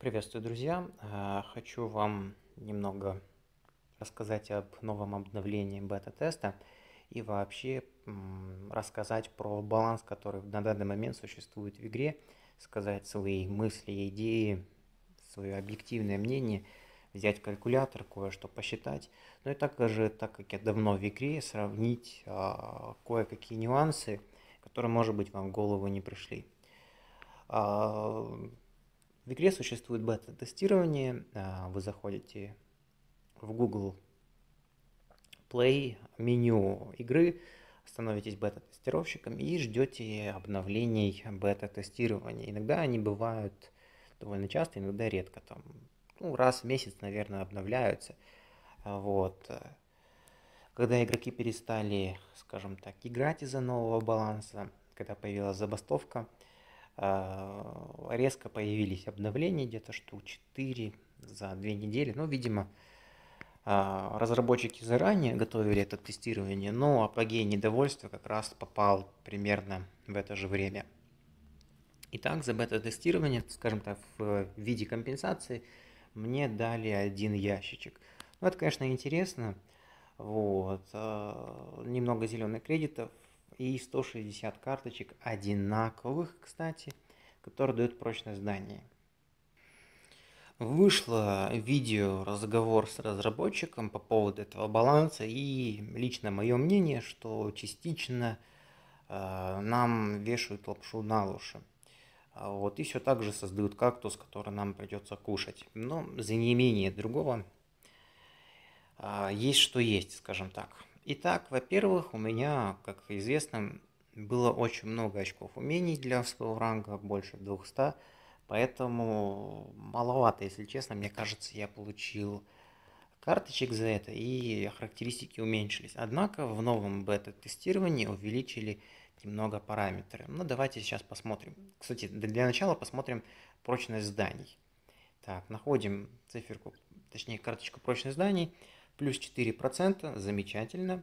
Приветствую, друзья! Э, хочу вам немного рассказать об новом обновлении бета-теста и вообще рассказать про баланс, который на данный момент существует в игре, сказать свои мысли, идеи, свое объективное мнение, взять калькулятор, кое-что посчитать. Ну и также, так как я давно в игре, сравнить а, кое-какие нюансы, которые, может быть, вам в голову не пришли. А, в игре существует бета-тестирование. А, вы заходите в Google Play, меню игры, становитесь бета-тестировщиком и ждете обновлений бета-тестирования. Иногда они бывают довольно часто, иногда редко. Там, ну, раз в месяц, наверное, обновляются. Вот. Когда игроки перестали, скажем так, играть из-за нового баланса, когда появилась забастовка – а, резко появились обновления, где-то штук 4 за 2 недели. Ну, видимо, а, разработчики заранее готовили это тестирование, но апогей недовольства как раз попал примерно в это же время. Итак, за бета-тестирование, скажем так, в виде компенсации мне дали один ящичек. Ну, это, конечно, интересно. Вот. А, немного зеленых кредитов и 160 карточек одинаковых, кстати, которые дают прочность здания. Вышло видео разговор с разработчиком по поводу этого баланса и лично мое мнение, что частично э, нам вешают лапшу на уши. А вот, и все так же создают кактус, который нам придется кушать. Но за неимение другого э, есть что есть, скажем так. Итак, во-первых, у меня, как известно, было очень много очков умений для своего ранга, больше 200, поэтому маловато, если честно. Мне кажется, я получил карточек за это, и характеристики уменьшились. Однако в новом бета-тестировании увеличили немного параметры. Ну, давайте сейчас посмотрим. Кстати, для начала посмотрим прочность зданий. Так, находим циферку, точнее карточку прочность зданий плюс 4%, замечательно.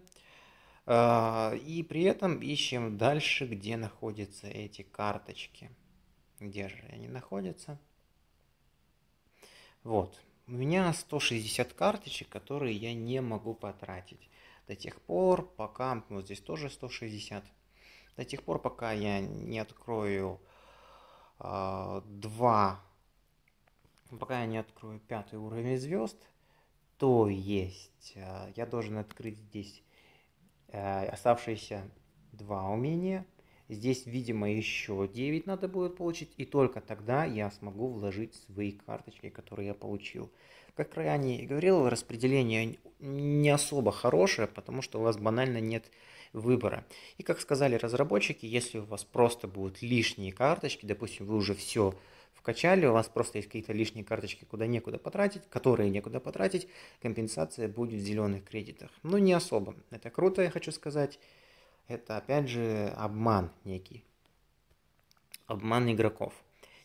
А, и при этом ищем дальше, где находятся эти карточки. Где же они находятся? Вот. У меня 160 карточек, которые я не могу потратить. До тех пор, пока... Вот здесь тоже 160. До тех пор, пока я не открою э, два... Пока я не открою пятый уровень звезд, то есть э, я должен открыть здесь э, оставшиеся два умения. Здесь, видимо, еще 9 надо будет получить, и только тогда я смогу вложить свои карточки, которые я получил. Как ранее и говорил, распределение не особо хорошее, потому что у вас банально нет выбора. И как сказали разработчики, если у вас просто будут лишние карточки, допустим, вы уже все вкачали, у вас просто есть какие-то лишние карточки, куда некуда потратить, которые некуда потратить, компенсация будет в зеленых кредитах. Ну, не особо. Это круто, я хочу сказать. Это, опять же, обман некий. Обман игроков.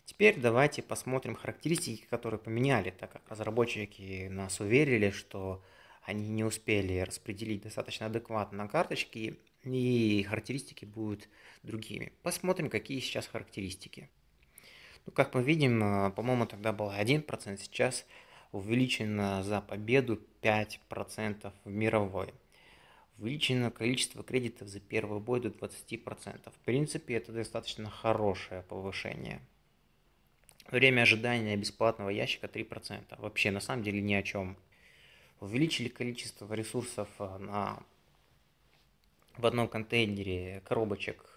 Теперь давайте посмотрим характеристики, которые поменяли, так как разработчики нас уверили, что они не успели распределить достаточно адекватно карточки, и характеристики будут другими. Посмотрим, какие сейчас характеристики. Ну, как мы видим, э, по-моему, тогда было 1%, сейчас увеличено за победу 5% в мировой. Увеличено количество кредитов за первый бой до 20%. В принципе, это достаточно хорошее повышение. Время ожидания бесплатного ящика 3%. Вообще, на самом деле, ни о чем. Увеличили количество ресурсов э, на, в одном контейнере коробочек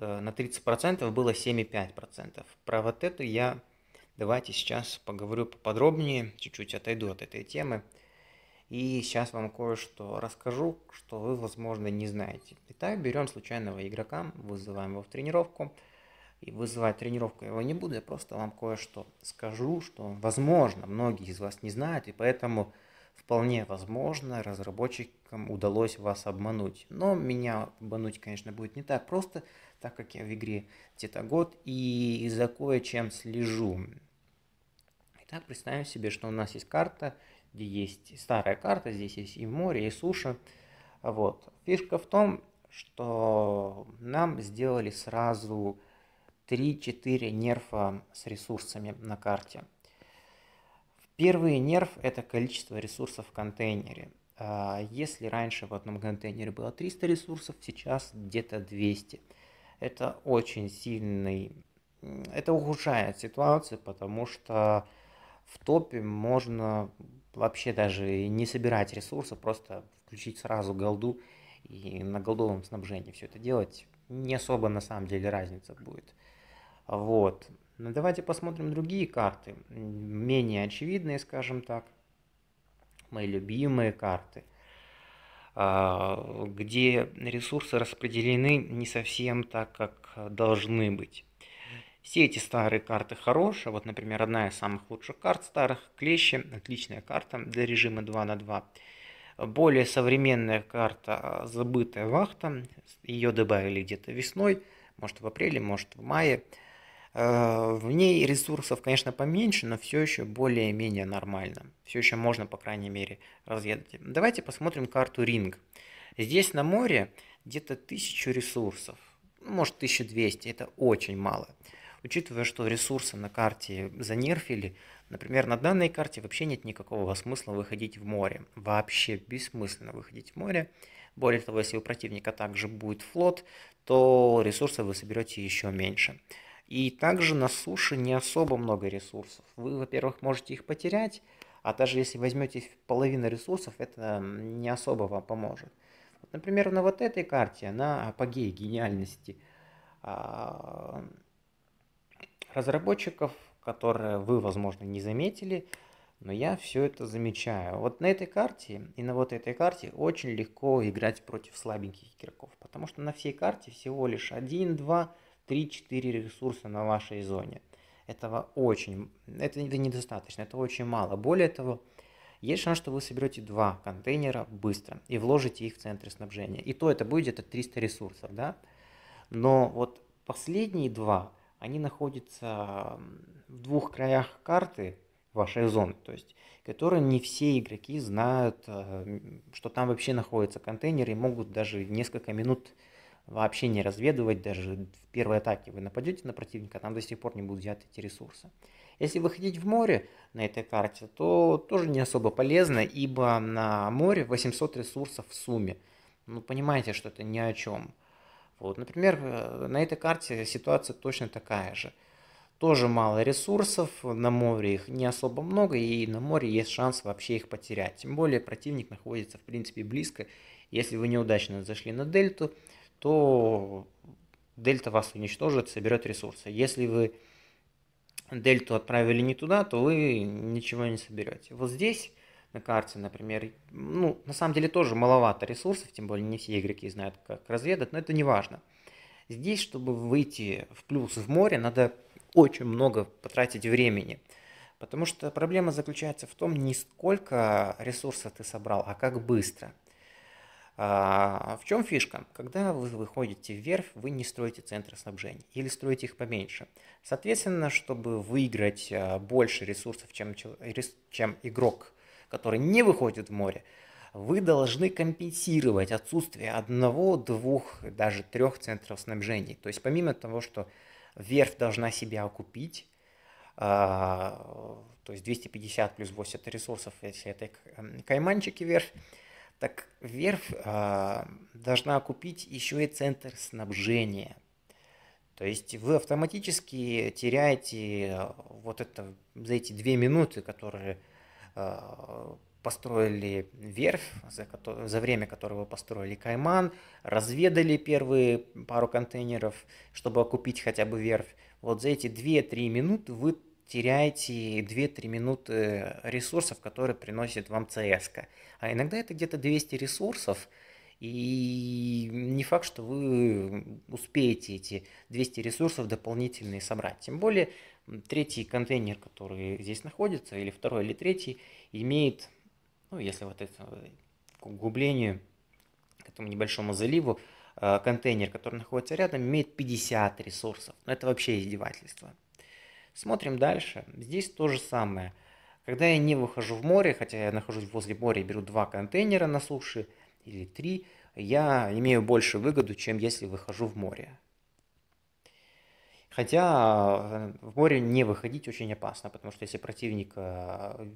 Э, на 30% было 7,5%. Про вот это я давайте сейчас поговорю поподробнее, чуть-чуть отойду от этой темы. И сейчас вам кое-что расскажу, что вы, возможно, не знаете. Итак, берем случайного игрока, вызываем его в тренировку. И вызывать тренировку его не буду, я просто вам кое-что скажу, что, возможно, многие из вас не знают, и поэтому Вполне возможно, разработчикам удалось вас обмануть. Но меня обмануть, конечно, будет не так просто, так как я в игре где-то год и за кое-чем слежу. Итак, представим себе, что у нас есть карта, где есть старая карта, здесь есть и море, и суша. Вот. Фишка в том, что нам сделали сразу 3-4 нерфа с ресурсами на карте. Первый нерв – это количество ресурсов в контейнере. А, если раньше в одном контейнере было 300 ресурсов, сейчас где-то 200. Это очень сильный, это ухудшает ситуацию, потому что в топе можно вообще даже не собирать ресурсы, просто включить сразу голду и на голдовом снабжении все это делать. Не особо на самом деле разница будет. Вот. Но ну, давайте посмотрим другие карты, менее очевидные, скажем так, мои любимые карты, а, где ресурсы распределены не совсем так, как должны быть. Все эти старые карты хорошие. Вот, например, одна из самых лучших карт старых – Клещи. Отличная карта для режима 2 на 2. Более современная карта – Забытая вахта. Ее добавили где-то весной, может в апреле, может в мае – Э, в ней ресурсов, конечно, поменьше, но все еще более-менее нормально. Все еще можно, по крайней мере, разъедать. Давайте посмотрим карту Ринг. Здесь на море где-то 1000 ресурсов, ну, может 1200, это очень мало. Учитывая, что ресурсы на карте занерфили, например, на данной карте вообще нет никакого смысла выходить в море. Вообще бессмысленно выходить в море. Более того, если у противника также будет флот, то ресурсов вы соберете еще меньше. И также на суше не особо много ресурсов. Вы, во-первых, можете их потерять, а даже если возьмете половину ресурсов, это не особо вам поможет. Вот, например, на вот этой карте, на апогее гениальности а, разработчиков, которые вы, возможно, не заметили, но я все это замечаю. Вот на этой карте и на вот этой карте очень легко играть против слабеньких игроков, потому что на всей карте всего лишь 1, 2, 3-4 ресурса на вашей зоне. Этого очень, это, это недостаточно, это очень мало. Более того, есть шанс, что вы соберете два контейнера быстро и вложите их в центр снабжения. И то это будет это то 300 ресурсов, да? Но вот последние два, они находятся в двух краях карты вашей зоны, то есть которые не все игроки знают, э, что там вообще находятся контейнеры и могут даже несколько минут вообще не разведывать, даже в первой атаке вы нападете на противника, там до сих пор не будут взяты эти ресурсы. Если выходить в море на этой карте, то тоже не особо полезно, ибо на море 800 ресурсов в сумме. Ну, понимаете, что это ни о чем. Вот, например, на этой карте ситуация точно такая же. Тоже мало ресурсов, на море их не особо много, и на море есть шанс вообще их потерять. Тем более противник находится, в принципе, близко. Если вы неудачно зашли на дельту, то дельта вас уничтожит, соберет ресурсы. Если вы дельту отправили не туда, то вы ничего не соберете. Вот здесь на карте, например, ну, на самом деле тоже маловато ресурсов, тем более не все игроки знают, как разведать, но это не важно. Здесь, чтобы выйти в плюс в море, надо очень много потратить времени. Потому что проблема заключается в том, не сколько ресурсов ты собрал, а как быстро – а в чем фишка? Когда вы выходите в вверх, вы не строите центры снабжения или строите их поменьше. Соответственно, чтобы выиграть а, больше ресурсов, чем, чем игрок, который не выходит в море, вы должны компенсировать отсутствие одного, двух, даже трех центров снабжения. То есть помимо того, что верфь должна себя окупить, а, то есть 250 плюс 80 ресурсов, если это эм, кайманчики верфь, так верф а, должна купить еще и центр снабжения. То есть вы автоматически теряете а, вот это за эти две минуты, которые а, построили верф за, за время которого построили Кайман, разведали первые пару контейнеров, чтобы окупить хотя бы верф. Вот за эти 2-3 минуты вы теряете 2-3 минуты ресурсов, которые приносит вам CS. -ка. А иногда это где-то 200 ресурсов, и не факт, что вы успеете эти 200 ресурсов дополнительные собрать. Тем более третий контейнер, который здесь находится, или второй, или третий, имеет, ну, если вот это к углублению, к этому небольшому заливу, э, контейнер, который находится рядом, имеет 50 ресурсов. Но это вообще издевательство. Смотрим дальше. Здесь то же самое. Когда я не выхожу в море, хотя я нахожусь возле моря и беру два контейнера на суше или три, я имею больше выгоду, чем если выхожу в море. Хотя э, в море не выходить очень опасно, потому что если противник э,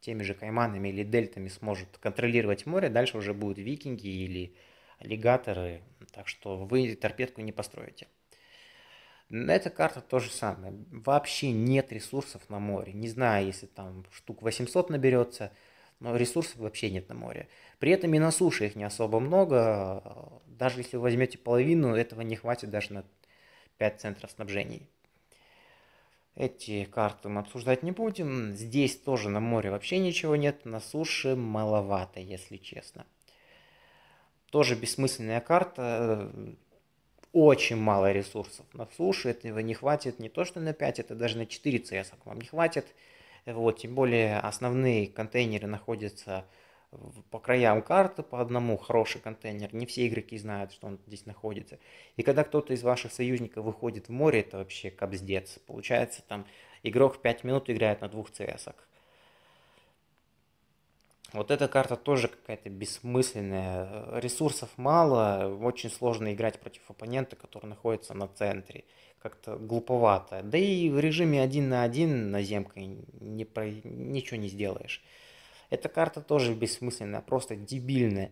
теми же кайманами или дельтами сможет контролировать море, дальше уже будут викинги или аллигаторы, так что вы торпедку не построите. Эта карта то же самое. Вообще нет ресурсов на море. Не знаю, если там штук 800 наберется, но ресурсов вообще нет на море. При этом и на суше их не особо много. Даже если вы возьмете половину, этого не хватит даже на 5 центров снабжений. Эти карты мы обсуждать не будем. Здесь тоже на море вообще ничего нет. На суше маловато, если честно. Тоже бессмысленная карта очень мало ресурсов на суше, этого не хватит не то что на 5, это даже на 4 CS вам не хватит. Вот, тем более основные контейнеры находятся по краям карты по одному хороший контейнер. Не все игроки знают, что он здесь находится. И когда кто-то из ваших союзников выходит в море, это вообще капздец. Получается, там игрок 5 минут играет на двух CS. -ах. Вот эта карта тоже какая-то бессмысленная. Ресурсов мало, очень сложно играть против оппонента, который находится на центре. Как-то глуповато. Да и в режиме один на один на земкой не про... ничего не сделаешь. Эта карта тоже бессмысленная, просто дебильная.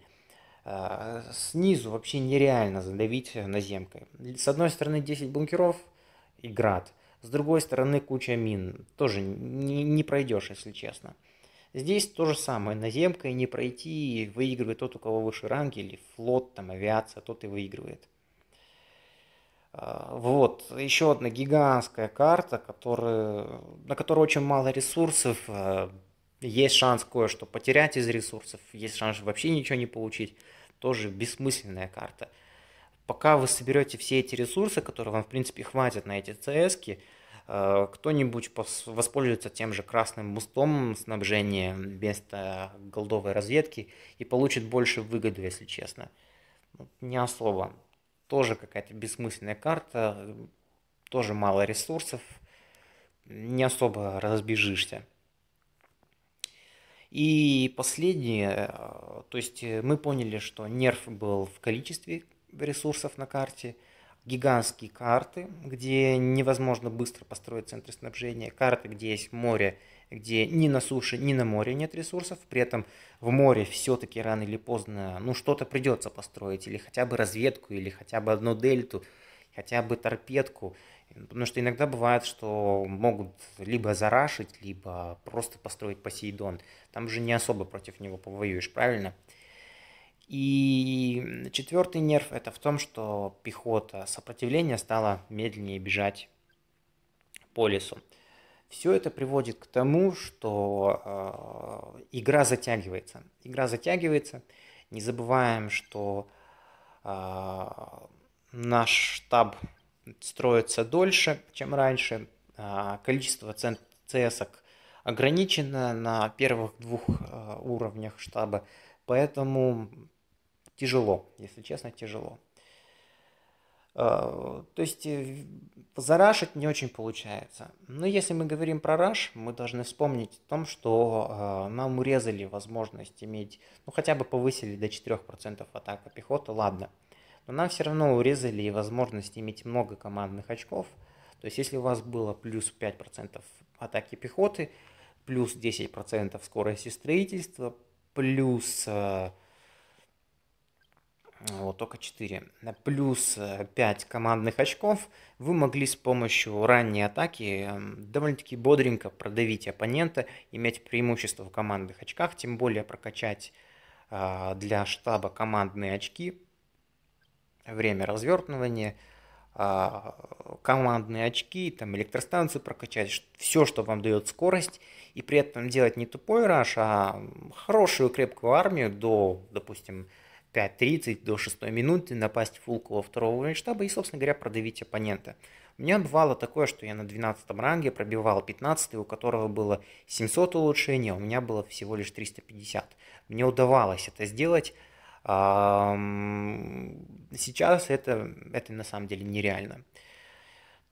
А, снизу вообще нереально задавить наземкой. С одной стороны 10 бункеров и град. С другой стороны куча мин. Тоже не, не пройдешь, если честно. Здесь то же самое, наземкой не пройти, выигрывает тот, у кого выше ранг, или флот, там, авиация, тот и выигрывает. А, вот, еще одна гигантская карта, которая, на которой очень мало ресурсов, а, есть шанс кое-что потерять из ресурсов, есть шанс вообще ничего не получить, тоже бессмысленная карта. Пока вы соберете все эти ресурсы, которые вам, в принципе, хватит на эти ЦСки, Э, кто-нибудь воспользуется тем же красным мустом снабжения вместо голдовой разведки и получит больше выгоду, если честно. Не особо. Тоже какая-то бессмысленная карта, тоже мало ресурсов, не особо разбежишься. И последнее, э, то есть э, мы поняли, что нерв был в количестве ресурсов на карте – гигантские карты, где невозможно быстро построить центр снабжения, карты, где есть море, где ни на суше, ни на море нет ресурсов, при этом в море все-таки рано или поздно ну что-то придется построить, или хотя бы разведку, или хотя бы одну дельту, хотя бы торпедку, потому что иногда бывает, что могут либо зарашить, либо просто построить Посейдон, там же не особо против него повоюешь, правильно? Правильно. И четвертый нерв это в том, что пехота сопротивления стала медленнее бежать по лесу. Все это приводит к тому, что э, игра затягивается. Игра затягивается. Не забываем, что э, наш штаб строится дольше, чем раньше. Э, количество цесок ограничено на первых двух э, уровнях штаба. Поэтому тяжело, если честно, тяжело. Э, то есть э, зарашить не очень получается. Но если мы говорим про раш, мы должны вспомнить о том, что э, нам урезали возможность иметь, ну хотя бы повысили до 4% атака пехоты, ладно. Но нам все равно урезали возможность иметь много командных очков. То есть если у вас было плюс 5% атаки пехоты, плюс 10% скорости строительства, плюс вот только 4. Плюс 5 э, командных очков вы могли с помощью ранней атаки эм, довольно-таки бодренько продавить оппонента, иметь преимущество в командных очках, тем более прокачать а, для штаба командные очки, время развертывания, а, командные очки, там электростанцию прокачать, все, что вам дает скорость, и при этом делать не тупой раш, а хорошую крепкую армию до, допустим, 5.30 до 6 минуты напасть фулку во второго уровня штаба и, собственно говоря, продавить оппонента. У меня бывало такое, что я на 12 ранге пробивал 15 у которого было 700 улучшений, а у меня было всего лишь 350. Мне удавалось это сделать. Сейчас это, это на самом деле нереально.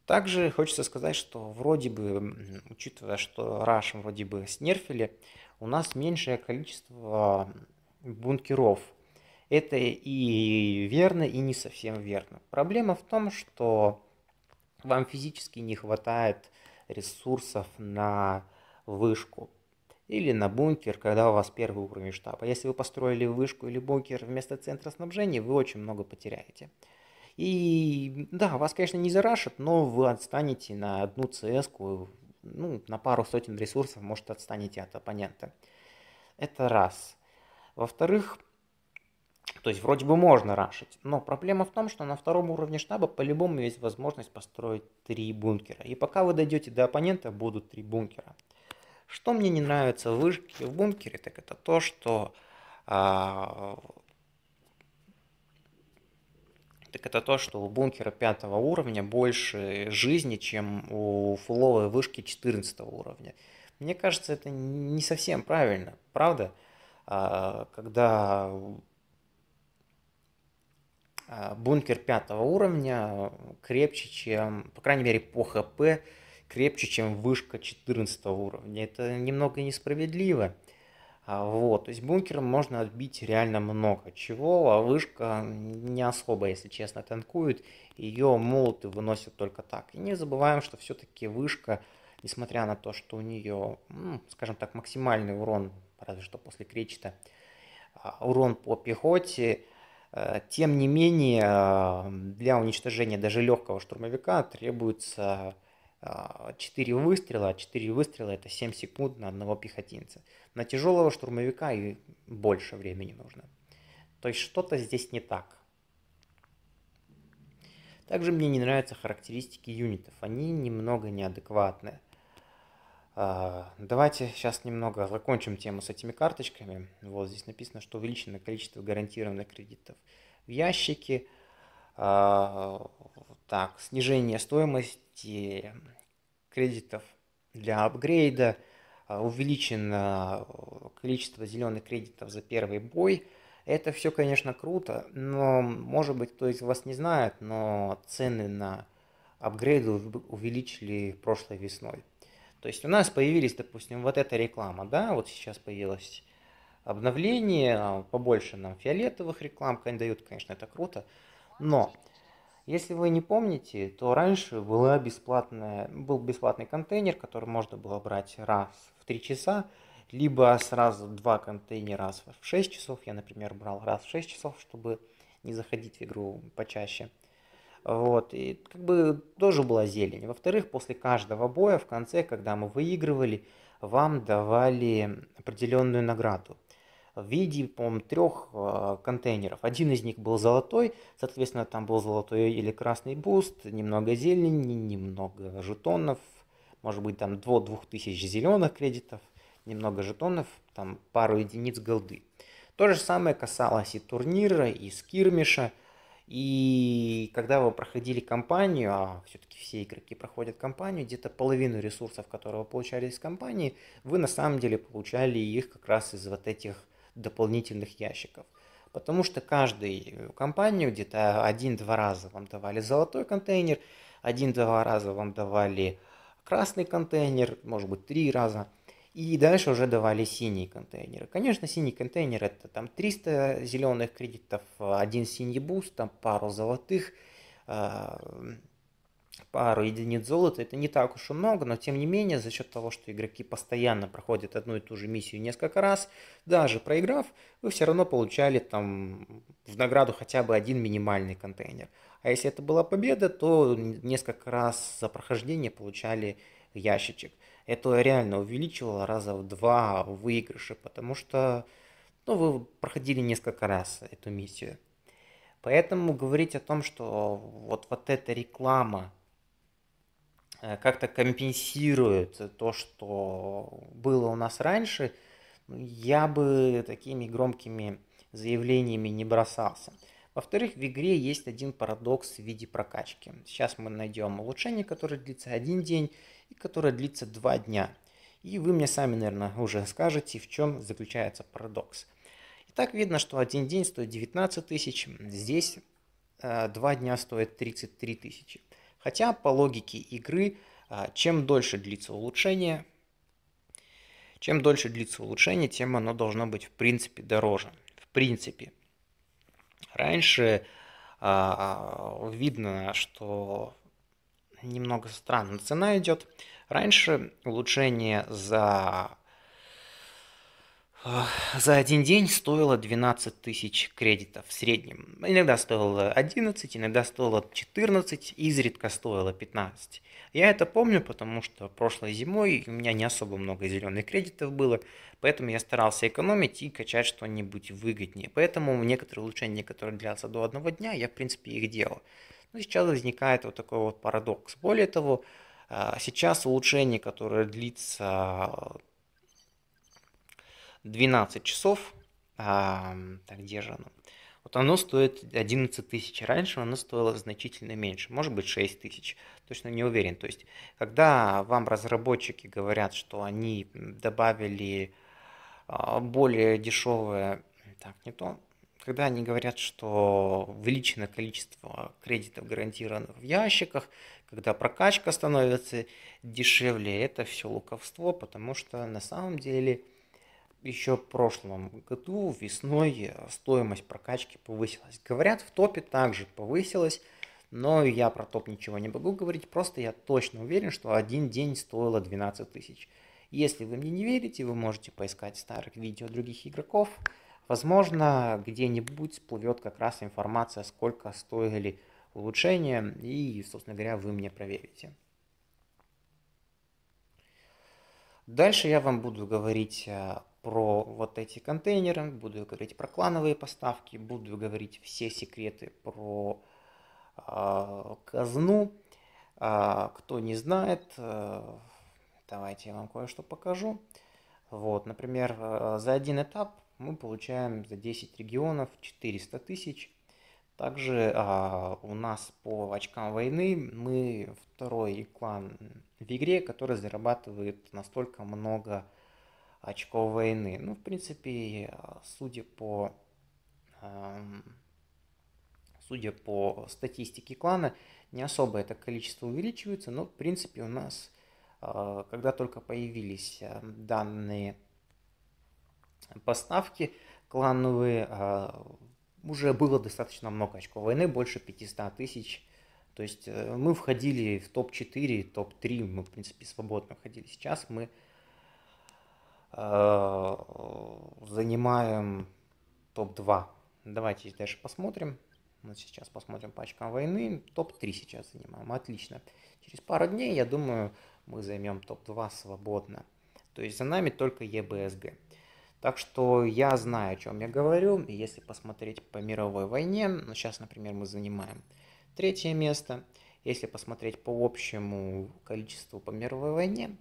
Также хочется сказать, что вроде бы, учитывая, что Rush вроде бы снерфили, у нас меньшее количество бункеров – это и верно, и не совсем верно. Проблема в том, что вам физически не хватает ресурсов на вышку или на бункер, когда у вас первый уровень штаба. Если вы построили вышку или бункер вместо центра снабжения, вы очень много потеряете. И да, вас, конечно, не зарашат, но вы отстанете на одну cs ну, на пару сотен ресурсов, может, отстанете от оппонента. Это раз. Во-вторых, то есть вроде бы можно рашить, но проблема в том, что на втором уровне штаба по-любому есть возможность построить три бункера. И пока вы дойдете до оппонента, будут три бункера. Что мне не нравится в вышке в бункере, так это то, что... А, так это то, что у бункера пятого уровня больше жизни, чем у фуловой вышки 14 уровня. Мне кажется, это не совсем правильно, правда? А, когда а, бункер пятого уровня крепче, чем, по крайней мере, по ХП, крепче, чем вышка 14 уровня. Это немного несправедливо. А, вот, то есть бункером можно отбить реально много чего, а вышка не особо, если честно, танкует. Ее молоты выносят только так. И не забываем, что все-таки вышка, несмотря на то, что у нее, ну, скажем так, максимальный урон, разве что после кречета, а, урон по пехоте, Э, тем не менее, для уничтожения даже легкого штурмовика требуется 4 э, выстрела. 4 выстрела это 7 секунд на одного пехотинца. На тяжелого штурмовика и больше времени нужно. То есть что-то здесь не так. Также мне не нравятся характеристики юнитов. Они немного неадекватные. А, давайте сейчас немного закончим тему с этими карточками. Вот здесь написано, что увеличено количество гарантированных кредитов в ящике. А, так, снижение стоимости кредитов для апгрейда. А, увеличено количество зеленых кредитов за первый бой. Это все, конечно, круто, но, может быть, кто из вас не знает, но цены на апгрейды увеличили прошлой весной. То есть у нас появились, допустим, вот эта реклама, да, вот сейчас появилось обновление, а, побольше нам фиолетовых реклам дают, конечно, это круто, но если вы не помните, то раньше была бесплатная, был бесплатный контейнер, который можно было брать раз в 3 часа, либо сразу два контейнера раз в 6 часов. Я, например, брал раз в 6 часов, чтобы не заходить в игру почаще. Вот, и как бы тоже была зелень. Во-вторых, после каждого боя в конце, когда мы выигрывали, вам давали определенную награду в виде, по-моему, трех э, а, контейнеров. Один из них был золотой, соответственно, там был золотой или красный буст, немного зелени, немного жетонов, может быть, там до тысяч зеленых кредитов, немного жетонов, там пару единиц голды. То же самое касалось и турнира, и скирмиша. И когда вы проходили компанию, а все-таки все игроки проходят компанию, где-то половину ресурсов, которые вы получали из компании, вы на самом деле получали их как раз из вот этих дополнительных ящиков. Потому что каждую э, компанию где-то один-два раза вам давали золотой контейнер, один-два раза вам давали красный контейнер, может быть, три раза – и дальше уже давали синие контейнеры. Конечно, синий контейнер это там 300 зеленых кредитов, один синий буст, там пару золотых, а, пару единиц золота. Это не так уж и много, но тем не менее, за счет того, что игроки постоянно проходят одну и ту же миссию несколько раз, даже проиграв, вы все равно получали там в награду хотя бы один минимальный контейнер. А если это была победа, то несколько раз за прохождение получали ящичек это реально увеличило раза в два выигрыши, потому что ну, вы проходили несколько раз эту миссию. Поэтому говорить о том, что вот, вот эта реклама э, как-то компенсирует то, что было у нас раньше, я бы такими громкими заявлениями не бросался. Во-вторых, в игре есть один парадокс в виде прокачки. Сейчас мы найдем улучшение, которое длится один день, и которая длится два дня. И вы мне сами, наверное, уже скажете, в чем заключается парадокс. Итак, видно, что один день стоит 19 тысяч, здесь э, два дня стоит 33 тысячи. Хотя по логике игры, э, чем дольше длится улучшение, чем дольше длится улучшение, тем оно должно быть в принципе дороже. В принципе. Раньше э, э видно, что немного странно цена идет. Раньше улучшение за за один день стоило 12 тысяч кредитов в среднем. Иногда стоило 11, иногда стоило 14, изредка стоило 15. Я это помню, потому что прошлой зимой у меня не особо много зеленых кредитов было, поэтому я старался экономить и качать что-нибудь выгоднее. Поэтому некоторые улучшения, которые длятся до одного дня, я в принципе их делал. Но ну, сейчас возникает вот такой вот парадокс. Более того, э, сейчас улучшение, которое длится 12 часов, а, так где же оно? Вот оно стоит 11 тысяч. Раньше оно стоило значительно меньше, может быть 6 тысяч. Точно не уверен. То есть, когда вам разработчики говорят, что они добавили а, более дешевое, так, не то, когда они говорят, что увеличено количество кредитов гарантированных в ящиках, когда прокачка становится дешевле, это все луковство, потому что на самом деле еще в прошлом году весной стоимость прокачки повысилась. Говорят, в топе также повысилась, но я про топ ничего не могу говорить, просто я точно уверен, что один день стоило 12 тысяч. Если вы мне не верите, вы можете поискать старых видео других игроков, Возможно, где-нибудь всплывет как раз информация, сколько стоили улучшения, и, собственно говоря, вы мне проверите. Дальше я вам буду говорить э, про вот эти контейнеры, буду говорить про клановые поставки, буду говорить все секреты про э, казну. Э, кто не знает, э, давайте я вам кое-что покажу. Вот, например, э, за один этап мы получаем за 10 регионов 400 тысяч. Также а, у нас по очкам войны мы второй клан в игре, который зарабатывает настолько много очков войны. Ну, в принципе, а, судя по, а, судя по статистике клана, не особо это количество увеличивается, но, в принципе, у нас, а, когда только появились а, данные поставки клановые, а, уже было достаточно много очков войны, больше 500 тысяч. То есть э, мы входили в топ-4, топ-3, мы, в принципе, свободно входили. Сейчас мы а, занимаем топ-2. Давайте дальше посмотрим. Мы сейчас посмотрим по очкам войны. Топ-3 сейчас занимаем. Отлично. Через пару дней, я думаю, мы займем топ-2 свободно. То есть за нами только ЕБСГ. Так что я знаю, о чем я говорю. И если посмотреть по мировой войне, ну, сейчас, например, мы занимаем третье место. Если посмотреть по общему количеству по мировой войне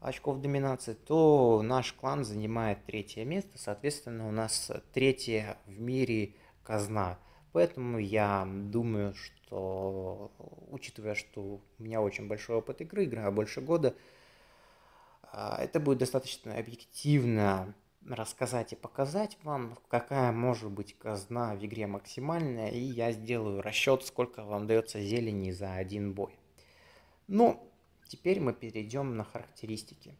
очков доминации, то наш клан занимает третье место. Соответственно, у нас третья в мире казна. Поэтому я думаю, что, учитывая, что у меня очень большой опыт игры, игра больше года, а, это будет достаточно объективно рассказать и показать вам, какая может быть казна в игре максимальная, и я сделаю расчет, сколько вам дается зелени за один бой. Ну, теперь мы перейдем на характеристики.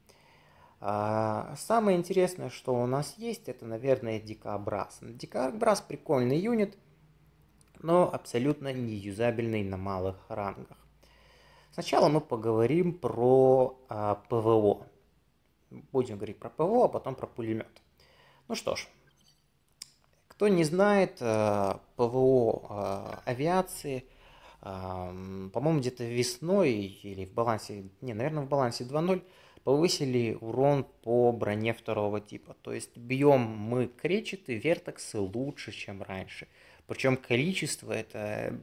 А, самое интересное, что у нас есть, это, наверное, Дикобраз. Дикобраз прикольный юнит, но абсолютно не юзабельный на малых рангах. Сначала мы поговорим про а, ПВО. Будем говорить про ПВО, а потом про пулемет. Ну что ж, кто не знает э, ПВО э, авиации, эм, по-моему, где-то весной или в балансе, не, наверное, в балансе 2.0 повысили урон по броне второго типа. То есть бьем мы кречеты, вертексы лучше, чем раньше. Причем количество это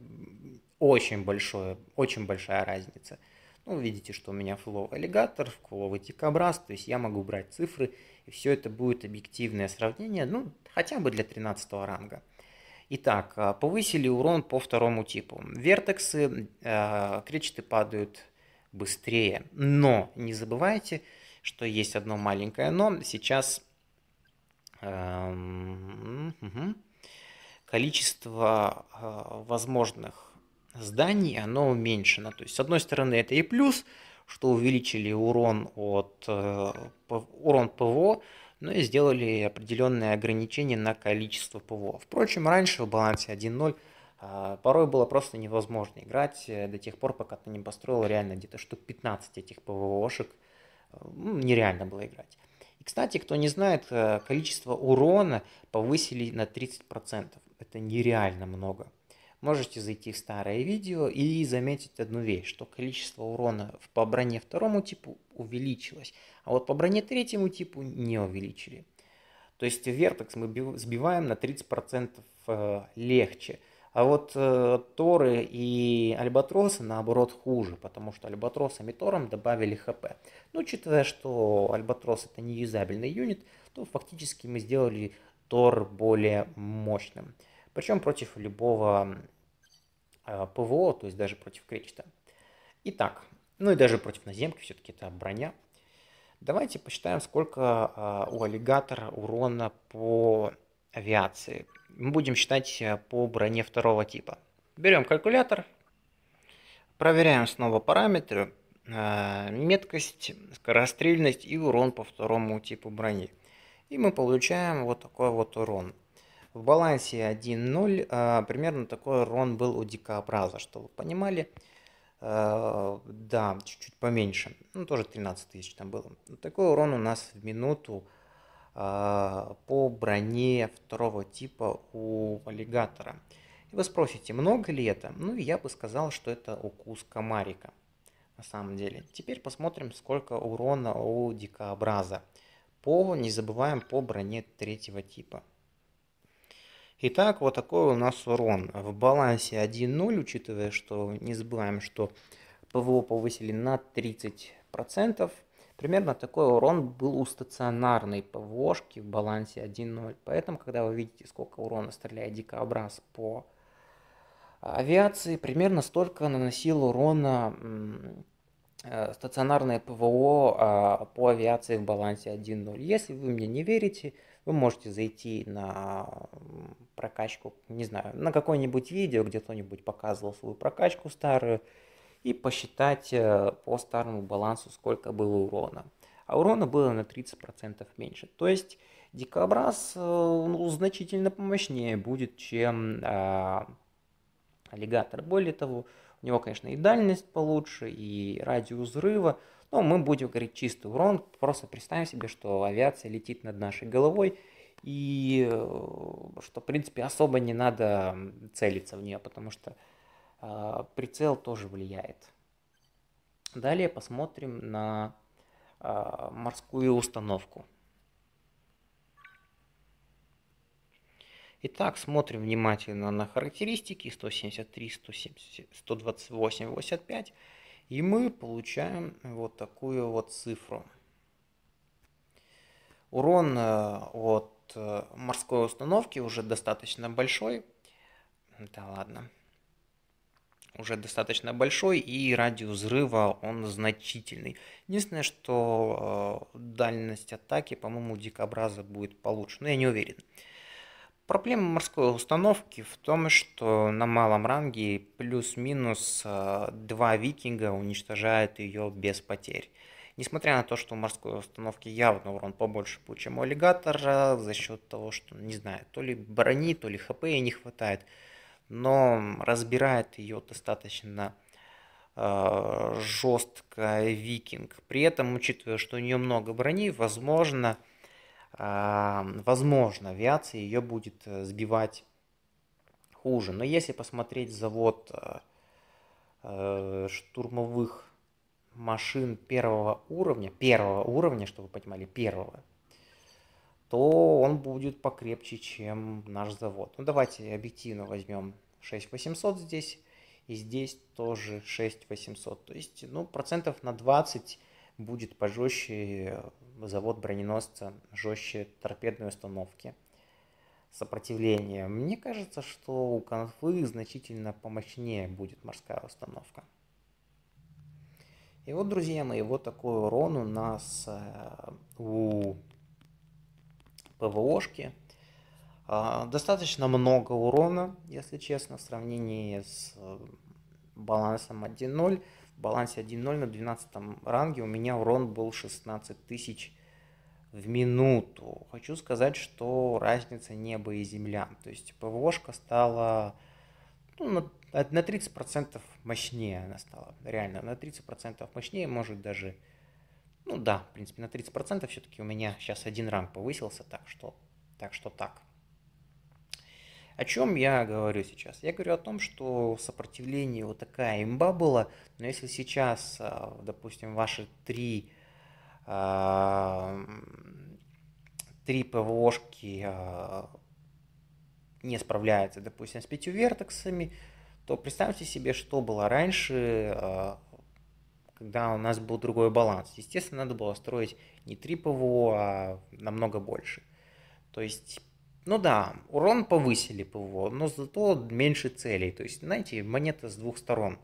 очень большое, очень большая разница – ну, видите, что у меня flow аллигатор, flow тикобраз, то есть я могу брать цифры, и все это будет объективное сравнение, ну, хотя бы для 13 ранга. Итак, а, повысили урон по второму типу. Вертексы, э, кречеты падают быстрее, но не забывайте, что есть одно маленькое но. Сейчас э, угу, количество э, возможных зданий, оно уменьшено. То есть, с одной стороны, это и плюс, что увеличили урон от э, урон ПВО, но и сделали определенные ограничения на количество ПВО. Впрочем, раньше в балансе 1.0 а, порой было просто невозможно играть э, до тех пор, пока ты не построил реально где-то штук 15 этих ПВОшек. Э, ну, нереально было играть. И, кстати, кто не знает, количество урона повысили на 30%. Это нереально много можете зайти в старое видео и заметить одну вещь, что количество урона по броне второму типу увеличилось, а вот по броне третьему типу не увеличили. То есть вертекс мы сбиваем на 30% э, легче. А вот э, Торы и Альбатросы, наоборот, хуже, потому что Альбатросам и Торам добавили ХП. Но учитывая, что Альбатрос это не юзабельный юнит, то фактически мы сделали Тор более мощным. Причем против любого а, ПВО, то есть даже против кречета. Итак, ну и даже против наземки, все-таки это броня. Давайте посчитаем, сколько а, у аллигатора урона по авиации. Мы будем считать э, по броне второго типа. Берем калькулятор, проверяем снова параметры, а, меткость, скорострельность и урон по второму типу брони. И мы получаем вот такой вот урон. В балансе 1-0 а, примерно такой урон был у дикообраза, что вы понимали. А, да, чуть-чуть поменьше. Ну, тоже 13 тысяч там было. Такой урон у нас в минуту а, по броне второго типа у аллигатора. И вы спросите, много ли это? Ну, я бы сказал, что это укус комарика на самом деле. Теперь посмотрим, сколько урона у дикообраза. По, не забываем, по броне третьего типа. Итак, вот такой у нас урон. В балансе 1:0, учитывая, что не забываем, что ПВО повысили на 30%. Примерно такой урон был у стационарной ПВОшки в балансе 1:0. Поэтому, когда вы видите, сколько урона стреляет дикобраз по а, авиации, примерно столько наносил урона э, стационарное ПВО а, по авиации в балансе 1:0. Если вы мне не верите, вы можете зайти на прокачку, не знаю, на какое-нибудь видео, где кто-нибудь показывал свою прокачку старую, и посчитать э, по старому балансу, сколько было урона. А урона было на 30% меньше. То есть дикобраз э, ну, значительно помощнее будет, чем э, аллигатор. Более того, у него, конечно, и дальность получше, и радиус взрыва. Но мы будем говорить чистый урон. Просто представим себе, что авиация летит над нашей головой, и э, что, в принципе, особо не надо целиться в нее, потому что э, прицел тоже влияет. Далее посмотрим на э, морскую установку. Итак, смотрим внимательно на характеристики 173, 170, 128, 85. И мы получаем вот такую вот цифру. Урон э, от э, морской установки уже достаточно большой. Да ладно. Уже достаточно большой и радиус взрыва он значительный. Единственное, что э, дальность атаки, по-моему, у дикобраза будет получше. Но я не уверен. Проблема морской установки в том, что на малом ранге плюс-минус э, два викинга уничтожают ее без потерь. Несмотря на то, что у морской установки явно урон побольше будет, чем у аллигатора, за счет того, что, не знаю, то ли брони, то ли хп ей не хватает, но разбирает ее достаточно э, жестко викинг. При этом, учитывая, что у нее много брони, возможно, э, а, возможно, авиация ее будет э, сбивать хуже. Но если посмотреть завод э, э, штурмовых машин первого уровня, первого уровня, чтобы вы понимали, первого, то он будет покрепче, чем наш завод. Ну, давайте объективно возьмем 6800 здесь, и здесь тоже 6800. То есть, ну, процентов на 20 будет пожестче завод броненосца жестче торпедной установки сопротивления. Мне кажется, что у конфы значительно помощнее будет морская установка. И вот, друзья мои, вот такой урон у нас э, у ПВОшки. Э, достаточно много урона, если честно, в сравнении с э, балансом 1.0 в балансе 1-0 на 12 ранге у меня урон был 16 тысяч в минуту. Хочу сказать, что разница небо и земля. То есть ПВОшка стала ну, на, на 30% мощнее она стала. Реально, на 30% мощнее, может даже... Ну да, в принципе, на 30% все-таки у меня сейчас один ранг повысился, так что, так что так. О чем я говорю сейчас? Я говорю о том, что сопротивление вот такая имба была, но если сейчас, а, допустим, ваши три, а, три ПВОшки а, не справляются, допустим, с пятью вертексами, то представьте себе, что было раньше, когда у нас был другой баланс. Естественно, надо было строить не три ПВО, а намного больше. То есть ну да, урон повысили ПВО, но зато меньше целей. То есть, знаете, монета с двух сторон.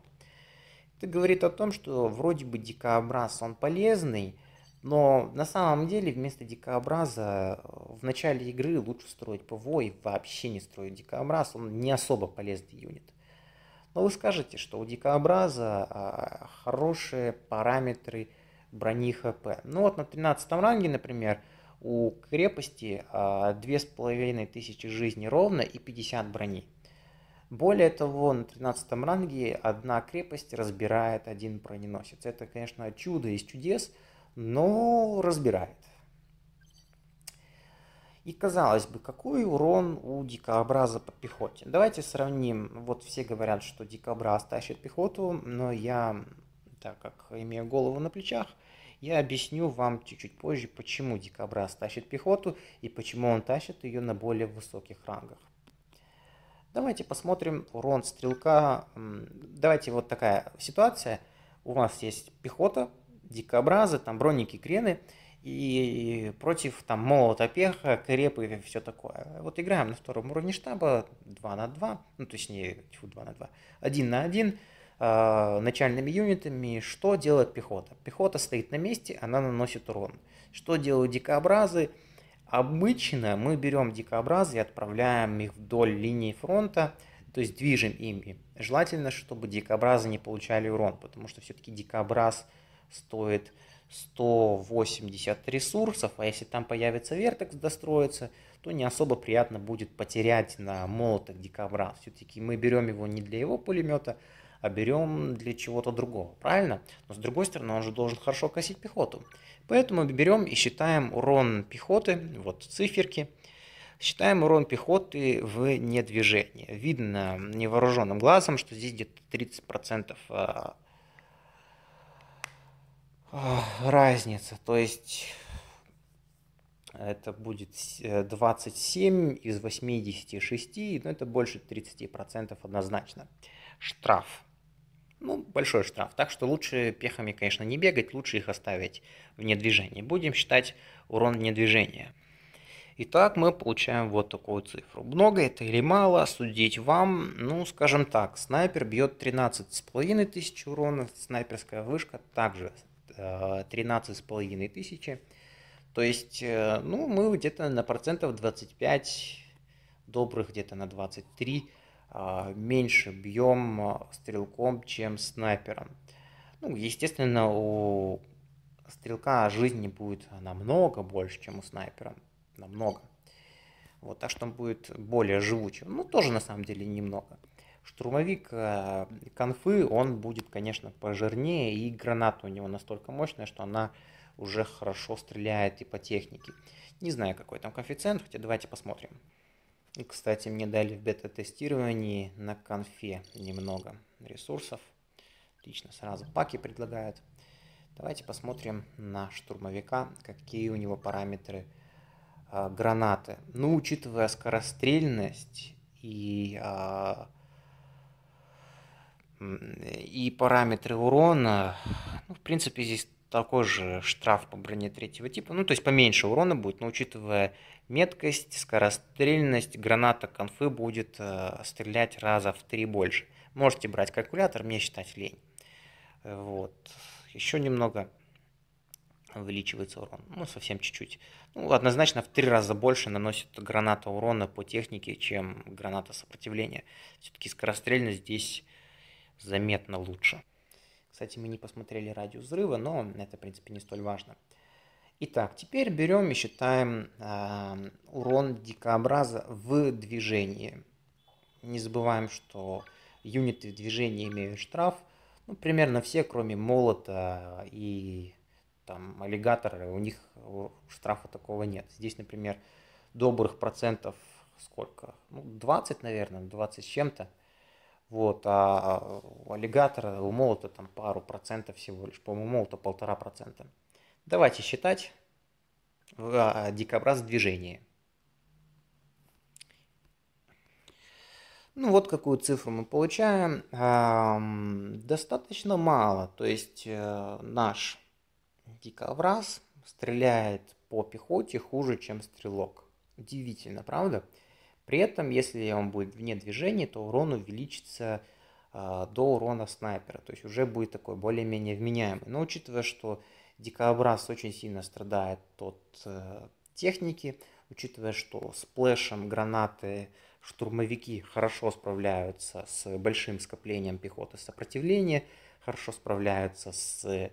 Это говорит о том, что вроде бы дикообраз, он полезный, но на самом деле вместо дикообраза э, в начале игры лучше строить ПВО и вообще не строить дикообраз, он не особо полезный юнит. Но вы скажете, что у дикообраза а, хорошие параметры брони ХП. Ну вот на 13 ранге, например, у крепости а, две с половиной тысячи жизней ровно и 50 брони. Более того, на 13 ранге одна крепость разбирает один броненосец. Это, конечно, чудо из чудес, но разбирает. И казалось бы, какой урон у дикобраза по пехоте? Давайте сравним. Вот все говорят, что дикобраз тащит пехоту, но я, так как имею голову на плечах, я объясню вам чуть-чуть позже, почему дикобраз тащит пехоту и почему он тащит ее на более высоких рангах. Давайте посмотрим урон стрелка. Давайте вот такая ситуация. У вас есть пехота, дикобразы, там броники, крены и против там молота пеха, крепы и все такое. Вот играем на втором уровне штаба 2 на 2, ну точнее, 2 на 2, 1 на 1. Э, начальными юнитами, что делает пехота? Пехота стоит на месте, она наносит урон. Что делают дикообразы? Обычно мы берем дикообразы и отправляем их вдоль линии фронта, то есть движем ими. Желательно, чтобы дикообразы не получали урон, потому что все-таки дикообраз стоит 180 ресурсов, а если там появится вертекс, достроится, то не особо приятно будет потерять на молотах дикобраз. Все-таки мы берем его не для его пулемета, а берем для чего-то другого, правильно? Но с другой стороны, он же должен хорошо косить пехоту. Поэтому берем и считаем урон пехоты, вот циферки, Считаем урон пехоты в недвижении. Видно невооруженным глазом, что здесь где-то 30% а, а, разница. То есть это будет 27 э, из 86, но это больше 30% однозначно. Штраф ну, большой штраф. Так что лучше пехами, конечно, не бегать, лучше их оставить вне движения. Будем считать урон вне движения. Итак, мы получаем вот такую цифру. Много это или мало, судить вам. Ну, скажем так, снайпер бьет 13,5 тысяч урона, снайперская вышка также 13,5 э, тысячи. То есть, э, ну, мы где-то на процентов 25, добрых где-то на 23 а, меньше бьем а, стрелком, чем снайпером. Ну, естественно, у стрелка жизни будет намного больше, чем у снайпера. Намного. Вот, так что он будет более живучим. Ну, тоже на самом деле немного. Штурмовик э, конфы, он будет, конечно, пожирнее, и граната у него настолько мощная, что она уже хорошо стреляет и по технике. Не знаю, какой там коэффициент, хотя давайте посмотрим. И, кстати, мне дали в бета-тестировании на конфе немного ресурсов. Отлично, сразу паки предлагают. Давайте посмотрим на штурмовика, какие у него параметры э, гранаты. Ну, учитывая скорострельность и, э, и параметры урона, ну, в принципе, здесь такой же штраф по броне третьего типа, ну то есть поменьше урона будет, но учитывая меткость, скорострельность, граната конфы будет э, стрелять раза в три больше. Можете брать калькулятор, мне считать лень. Э, вот. Еще немного увеличивается урон. Ну, совсем чуть-чуть. Ну, однозначно в три раза больше наносит граната урона по технике, чем граната сопротивления. Все-таки скорострельность здесь заметно лучше. Кстати, мы не посмотрели радиус взрыва, но это, в принципе, не столь важно. Итак, теперь берем и считаем э, урон дикообраза в движении. Не забываем, что юниты в движении имеют штраф. Ну, примерно все, кроме молота и там аллигатора, у них штрафа такого нет. Здесь, например, добрых процентов сколько? Ну, 20, наверное, 20 с чем-то. Вот, а у а, аллигатора, у молота там пару процентов всего лишь, по-моему, молота полтора процента. Давайте считать а, дикобраз движения. Ну вот какую цифру мы получаем. Достаточно мало. То есть э, наш дикобраз стреляет по пехоте хуже, чем стрелок. Удивительно, Правда? При этом, если он будет вне движения, то урон увеличится э, до урона снайпера, то есть уже будет такой более-менее вменяемый. Но учитывая, что дикобраз очень сильно страдает от э, техники, учитывая, что с плешем, гранаты штурмовики хорошо справляются с большим скоплением пехоты сопротивления, хорошо справляются с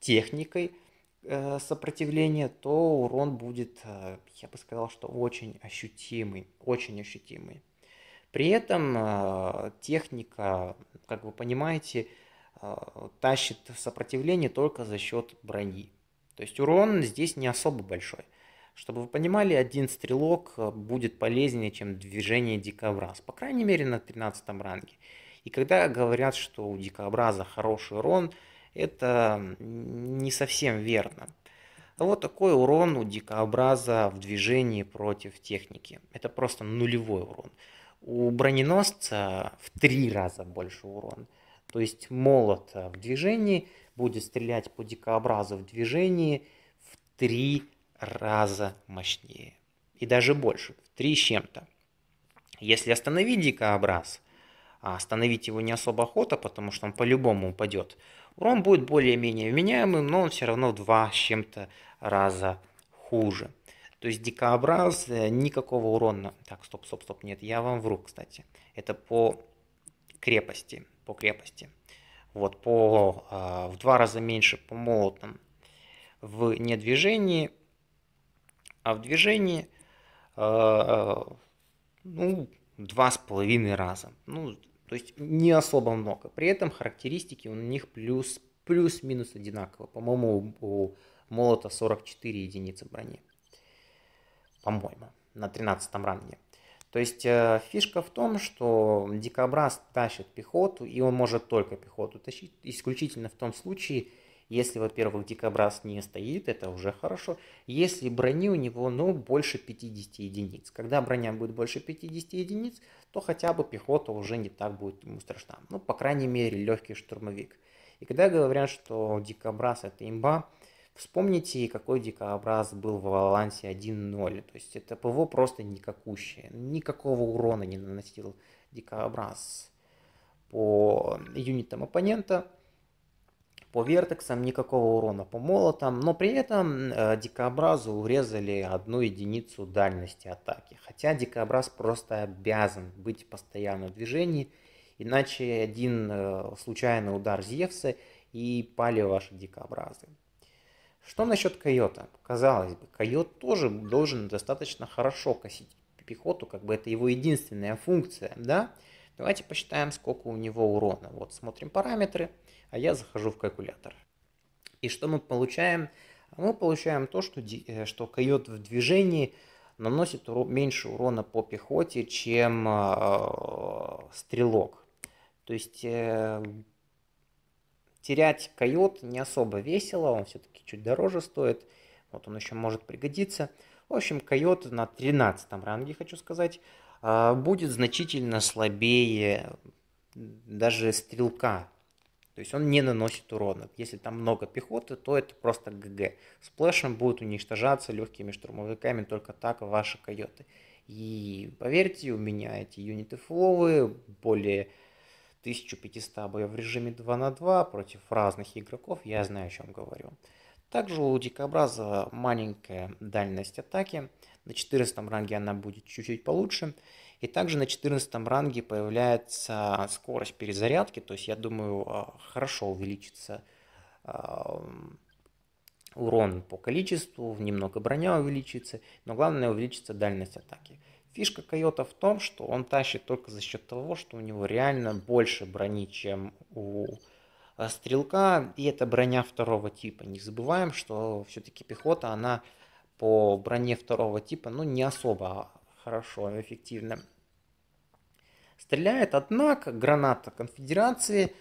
техникой – Э, сопротивление, то урон будет, э, я бы сказал, что очень ощутимый, очень ощутимый. При этом э, техника, как вы понимаете, тащит сопротивление только за счет брони. То есть урон здесь не особо большой. Чтобы вы понимали, один стрелок будет полезнее, чем движение дикобраз. По крайней мере, на 13 ранге. И когда говорят, что у дикобраза хороший урон, это не совсем верно. Вот такой урон у дикообраза в движении против техники. Это просто нулевой урон. У броненосца в три раза больше урон. То есть молот э, в движении будет стрелять по дикообразу в движении в три раза мощнее. И даже больше, в три с чем-то. Если остановить дикообраз, а остановить его не особо охота, потому что он по-любому упадет, Урон будет более-менее вменяемым, но он все равно в два с чем-то раза хуже. То есть дикообраз э, никакого урона... Так, стоп, стоп, стоп, нет, я вам вру, кстати. Это по крепости, по крепости. Вот, по, э, в два раза меньше по молотам в недвижении, а в движении, э, э ну, два с половиной раза. Ну, то есть не особо много. При этом характеристики у них плюс, плюс-минус одинаково. По-моему, у молота 44 единицы брони. По-моему, на 13 ранге. То есть э, фишка в том, что дикобраз тащит пехоту, и он может только пехоту тащить, исключительно в том случае, если, во-первых, дикобраз не стоит, это уже хорошо. Если брони у него, ну, больше 50 единиц. Когда броня будет больше 50 единиц, то хотя бы пехота уже не так будет ему страшна. Ну, по крайней мере, легкий штурмовик. И когда говорят, что дикобраз это имба, Вспомните, какой дикобраз был в балансе 1:0, То есть это ПВО просто никакущее. Никакого урона не наносил дикобраз по юнитам оппонента по вертексам никакого урона по молотам, но при этом э, дикобразу урезали одну единицу дальности атаки. Хотя дикобраз просто обязан быть постоянно в движении, иначе один э, случайный удар Зевса и пали ваши дикобразы. Что насчет койота? Казалось бы, койот тоже должен достаточно хорошо косить пехоту, как бы это его единственная функция, да? Да Давайте посчитаем, сколько у него урона. Вот, смотрим параметры, а я захожу в калькулятор. И что мы получаем? Мы получаем то, что, э, что койот в движении наносит урон, меньше урона по пехоте, чем э, стрелок. То есть э, терять койот не особо весело, он все-таки чуть дороже стоит. Вот он еще может пригодиться. В общем, койот на 13 ранге, хочу сказать, а, будет значительно слабее даже стрелка. То есть он не наносит урона. Если там много пехоты, то это просто ГГ. Сплэшем будут уничтожаться легкими штурмовиками только так ваши койоты. И поверьте, у меня эти юниты фуловые, более 1500 боев в режиме 2 на 2 против разных игроков, я знаю, о чем говорю. Также у дикобраза маленькая дальность атаки. На 14 ранге она будет чуть-чуть получше. И также на 14 ранге появляется скорость перезарядки. То есть, я думаю, э, хорошо увеличится э, урон по количеству, немного броня увеличится, но главное увеличится дальность атаки. Фишка койота в том, что он тащит только за счет того, что у него реально больше брони, чем у Э, стрелка, и это броня второго типа. Не забываем, что все-таки пехота, она по броне второго типа, ну, не особо хорошо и эффективно стреляет. Однако граната конфедерации, э,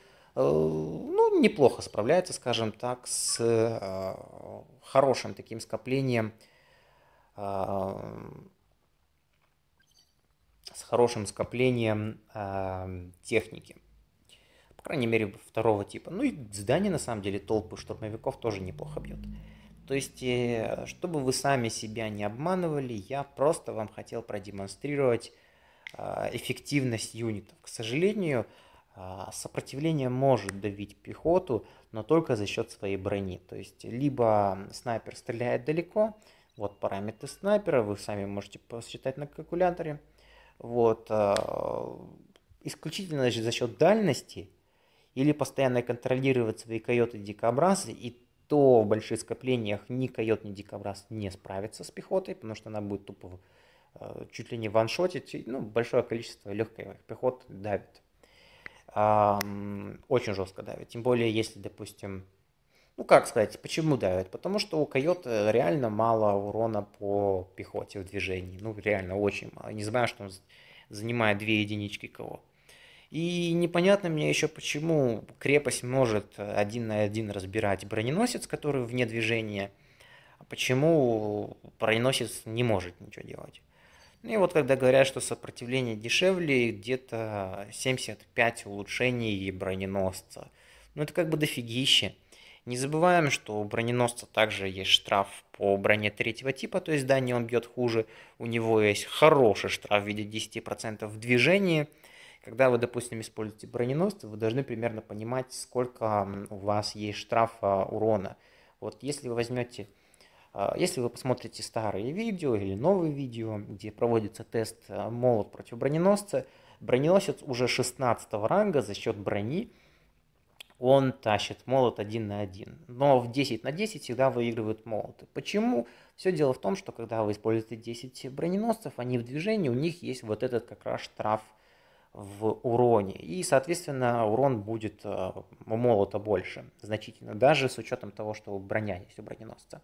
ну, неплохо справляется, скажем так, с э, хорошим таким скоплением э, с хорошим скоплением э, техники крайней мере, второго типа. Ну и здание, на самом деле, толпы штурмовиков тоже неплохо бьет. То есть, э, чтобы вы сами себя не обманывали, я просто вам хотел продемонстрировать а, эффективность юнитов. К сожалению, а, сопротивление может давить пехоту, но только за счет своей брони. То есть, либо снайпер стреляет далеко, вот параметры снайпера, вы сами можете посчитать на калькуляторе. Вот, а, исключительно за счет дальности – или постоянно контролировать свои койоты дикобразы, и то в больших скоплениях ни койот, ни дикобраз не справится с пехотой, потому что она будет тупо э, чуть ли не ваншотить, ну, большое количество легкой пехот давит. Очень жестко давит. Тем более, если, допустим, ну, как сказать, почему давит? Потому что у койота э, реально мало урона по пехоте в движении. Ну, реально очень мало. Не знаю, что он занимает две единички кого. И непонятно мне еще, почему крепость может один на один разбирать броненосец, который вне движения, а почему броненосец не может ничего делать. Ну и вот когда говорят, что сопротивление дешевле, где-то 75 улучшений броненосца. Ну это как бы дофигище. Не забываем, что у броненосца также есть штраф по броне третьего типа, то есть да, не он бьет хуже. У него есть хороший штраф в виде 10% в движении – когда вы, допустим, используете броненосцы, вы должны примерно понимать, сколько у вас есть штрафа а, урона. Вот если вы возьмете, а, если вы посмотрите старые видео или новые видео, где проводится тест а, молот против броненосца, броненосец уже 16 ранга за счет брони, он тащит молот один на один. Но в 10 на 10 всегда выигрывают молоты. Почему? Все дело в том, что когда вы используете 10 броненосцев, они в движении, у них есть вот этот как раз штраф в уроне. И, соответственно, урон будет э, у молота больше значительно, даже с учетом того, что броня есть у броненосца.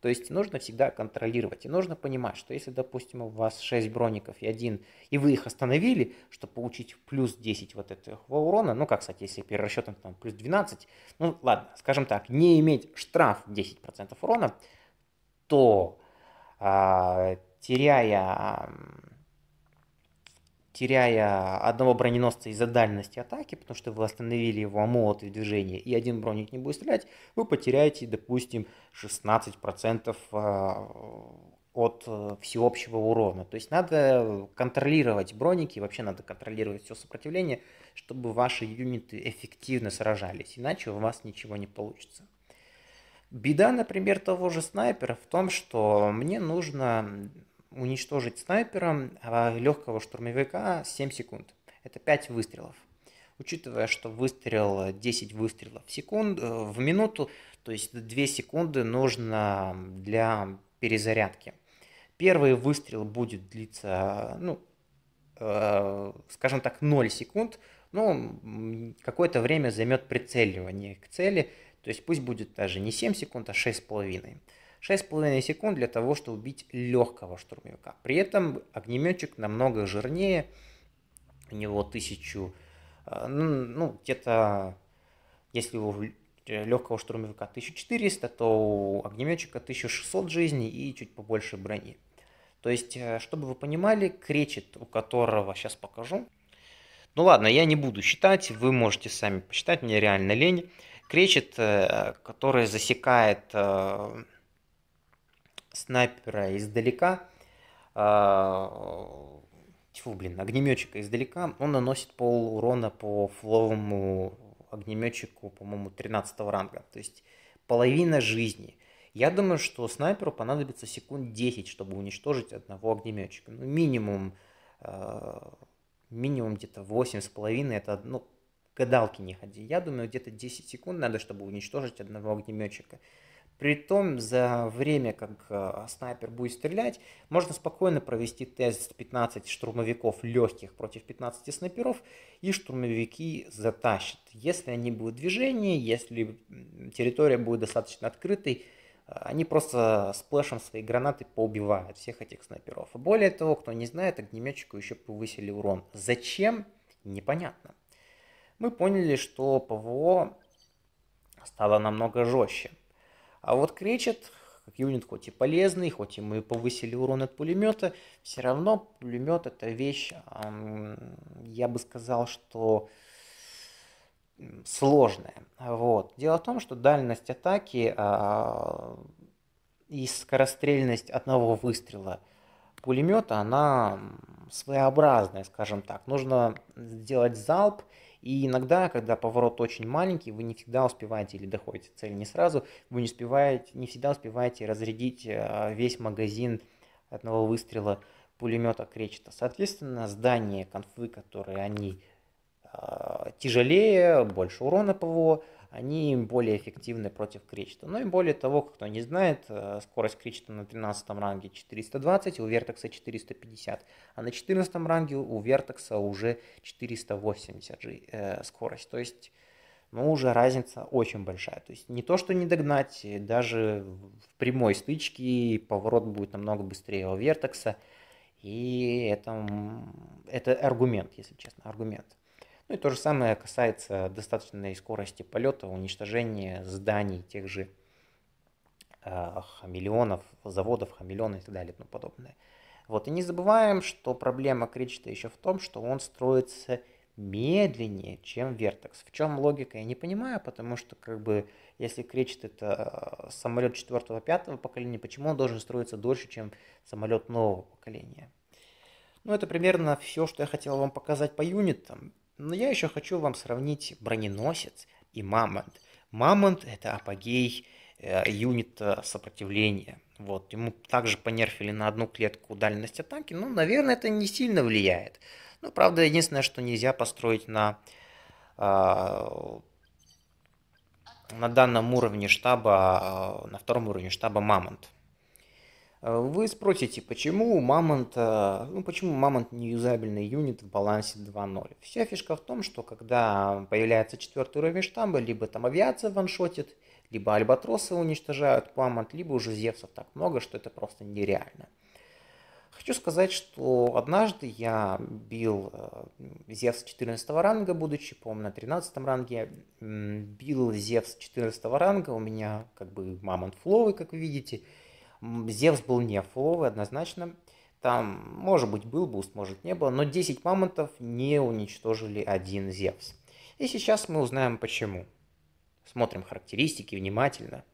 То есть нужно всегда контролировать. И нужно понимать, что если, допустим, у вас 6 броников и один, и вы их остановили, чтобы получить плюс 10 вот этого урона, ну как, кстати, если перерасчетом там плюс 12, ну ладно, скажем так, не иметь штраф 10% урона, то а, теряя теряя одного броненосца из-за дальности атаки, потому что вы остановили его молот в движении, и один броник не будет стрелять, вы потеряете, допустим, 16% а, от э, всеобщего урона. То есть надо контролировать броники, вообще надо контролировать все сопротивление, чтобы ваши юниты эффективно сражались, иначе у вас ничего не получится. Беда, например, того же снайпера в том, что мне нужно уничтожить снайпером а легкого штурмовика 7 секунд. Это 5 выстрелов. Учитывая, что выстрел 10 выстрелов в, секунд, э, в минуту, то есть 2 секунды нужно для перезарядки. Первый выстрел будет длиться, ну, э, скажем так, 0 секунд, но какое-то время займет прицеливание к цели, то есть пусть будет даже не 7 секунд, а 6,5. 6,5 секунд для того, чтобы убить легкого штурмовика. При этом огнеметчик намного жирнее, у него тысячу, э, ну, ну, где-то, если у легкого штурмовика 1400, то у огнеметчика 1600 жизней и чуть побольше брони. То есть, э, чтобы вы понимали, кречет, у которого сейчас покажу. Ну ладно, я не буду считать, вы можете сами посчитать, мне реально лень. Кречет, э, который засекает снайпера издалека, э, тьфу, блин, огнеметчика издалека, он наносит пол урона по фловому огнеметчику, по-моему, 13 ранга. То есть половина жизни. Я думаю, что снайперу понадобится секунд 10, чтобы уничтожить одного огнеметчика. Ну, минимум, э, минимум где-то 8,5, это, ну, гадалки не ходи. Я думаю, где-то 10 секунд надо, чтобы уничтожить одного огнеметчика. При том за время, как а, снайпер будет стрелять, можно спокойно провести тест 15 штурмовиков легких против 15 снайперов, и штурмовики затащат. Если они будут в движении, если территория будет достаточно открытой, а, они просто сплэшем свои гранаты поубивают всех этих снайперов. А более того, кто не знает, огнеметчику еще повысили урон. Зачем? Непонятно. Мы поняли, что ПВО стало намного жестче. А вот кречет, как юнит, хоть и полезный, хоть и мы повысили урон от пулемета, все равно пулемет это вещь, я бы сказал, что сложная. Вот. Дело в том, что дальность атаки а, и скорострельность одного выстрела пулемета, она своеобразная, скажем так. Нужно сделать залп, и иногда, когда поворот очень маленький, вы не всегда успеваете или доходите цели не сразу, вы не, успеваете, не всегда успеваете разрядить а, весь магазин одного выстрела пулемета Кречета. Соответственно, здания, конфы, которые они а, тяжелее, больше урона ПВО, они более эффективны против Кричта. Ну и более того, кто не знает, э, скорость Кричта на 13 ранге 420, у Вертекса 450, а на 14 ранге у Вертекса уже 480 G, э, скорость. То есть, ну, уже разница очень большая. То есть не то, что не догнать, э, даже в прямой стычке поворот будет намного быстрее у Вертекса. И это, это аргумент, если честно, аргумент. Ну и то же самое касается достаточной скорости полета, уничтожения зданий тех же э, хамелеонов, заводов, хамелеонов и так далее и тому подобное. Вот. И не забываем, что проблема Кричта еще в том, что он строится медленнее, чем вертекс. В чем логика, я не понимаю, потому что как бы если кречет это а, самолет 4-5 поколения, почему он должен строиться дольше, чем самолет нового поколения? Ну, это примерно все, что я хотел вам показать по юнитам. Но я еще хочу вам сравнить броненосец и мамонт. Мамонт – это апогей э, юнита сопротивления. Вот, ему также понерфили на одну клетку дальность атаки, но, наверное, это не сильно влияет. Но ну, правда, единственное, что нельзя построить на, э, на данном уровне штаба, э, на втором уровне штаба мамонт. Э, вы спросите, почему мамонт, э, ну почему мамонт не юзабельный юнит в балансе 2.0? Вся фишка в том, что когда появляется четвертый уровень штамба, либо там авиация ваншотит, либо альбатросы уничтожают мамонт, либо уже зевсов так много, что это просто нереально. Хочу сказать, что однажды я бил э, Зевс 14 ранга, будучи, помню, на 13 ранге. Бил Зевс 14 ранга, у меня как бы мамонт фловый, как вы видите, Зевс был не фуловый однозначно. Там, может быть, был буст, может, не было, но 10 мамонтов не уничтожили один Зевс. И сейчас мы узнаем почему. Смотрим характеристики внимательно.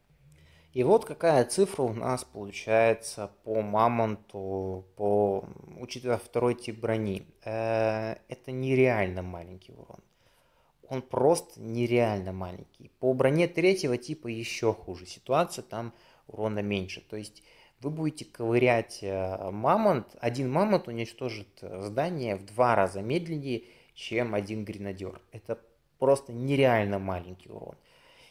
И вот какая цифра у нас получается по мамонту, по, учитывая второй тип брони. Э, это нереально маленький урон. Он просто нереально маленький. По броне третьего типа еще хуже ситуация. Там урона меньше. То есть вы будете ковырять э, мамонт, один мамонт уничтожит э, здание в два раза медленнее, чем один гренадер. Это просто нереально маленький урон.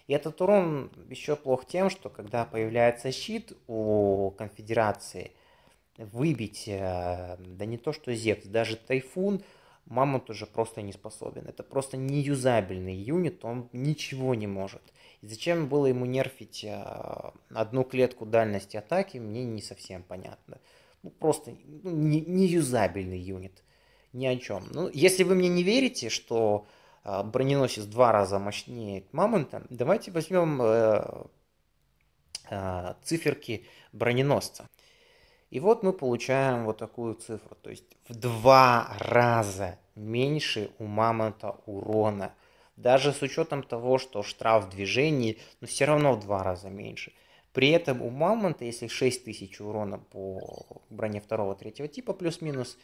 И этот урон еще плох тем, что когда появляется щит у конфедерации, выбить, э, да не то что Зевс, даже Тайфун, Мамонт уже просто не способен. Это просто неюзабельный юнит, он ничего не может зачем было ему нерфить э, одну клетку дальности атаки, мне не совсем понятно. Ну, просто ну, не, не юзабельный юнит. Ни о чем. Ну, если вы мне не верите, что э, броненосец два раза мощнее Мамонта, давайте возьмем э, э, циферки броненосца. И вот мы получаем вот такую цифру, то есть в два раза меньше у Мамонта урона – даже с учетом того, что штраф в движении, но ну, все равно в два раза меньше. При этом у Мамонта, если 6000 урона по броне второго, третьего типа плюс-минус,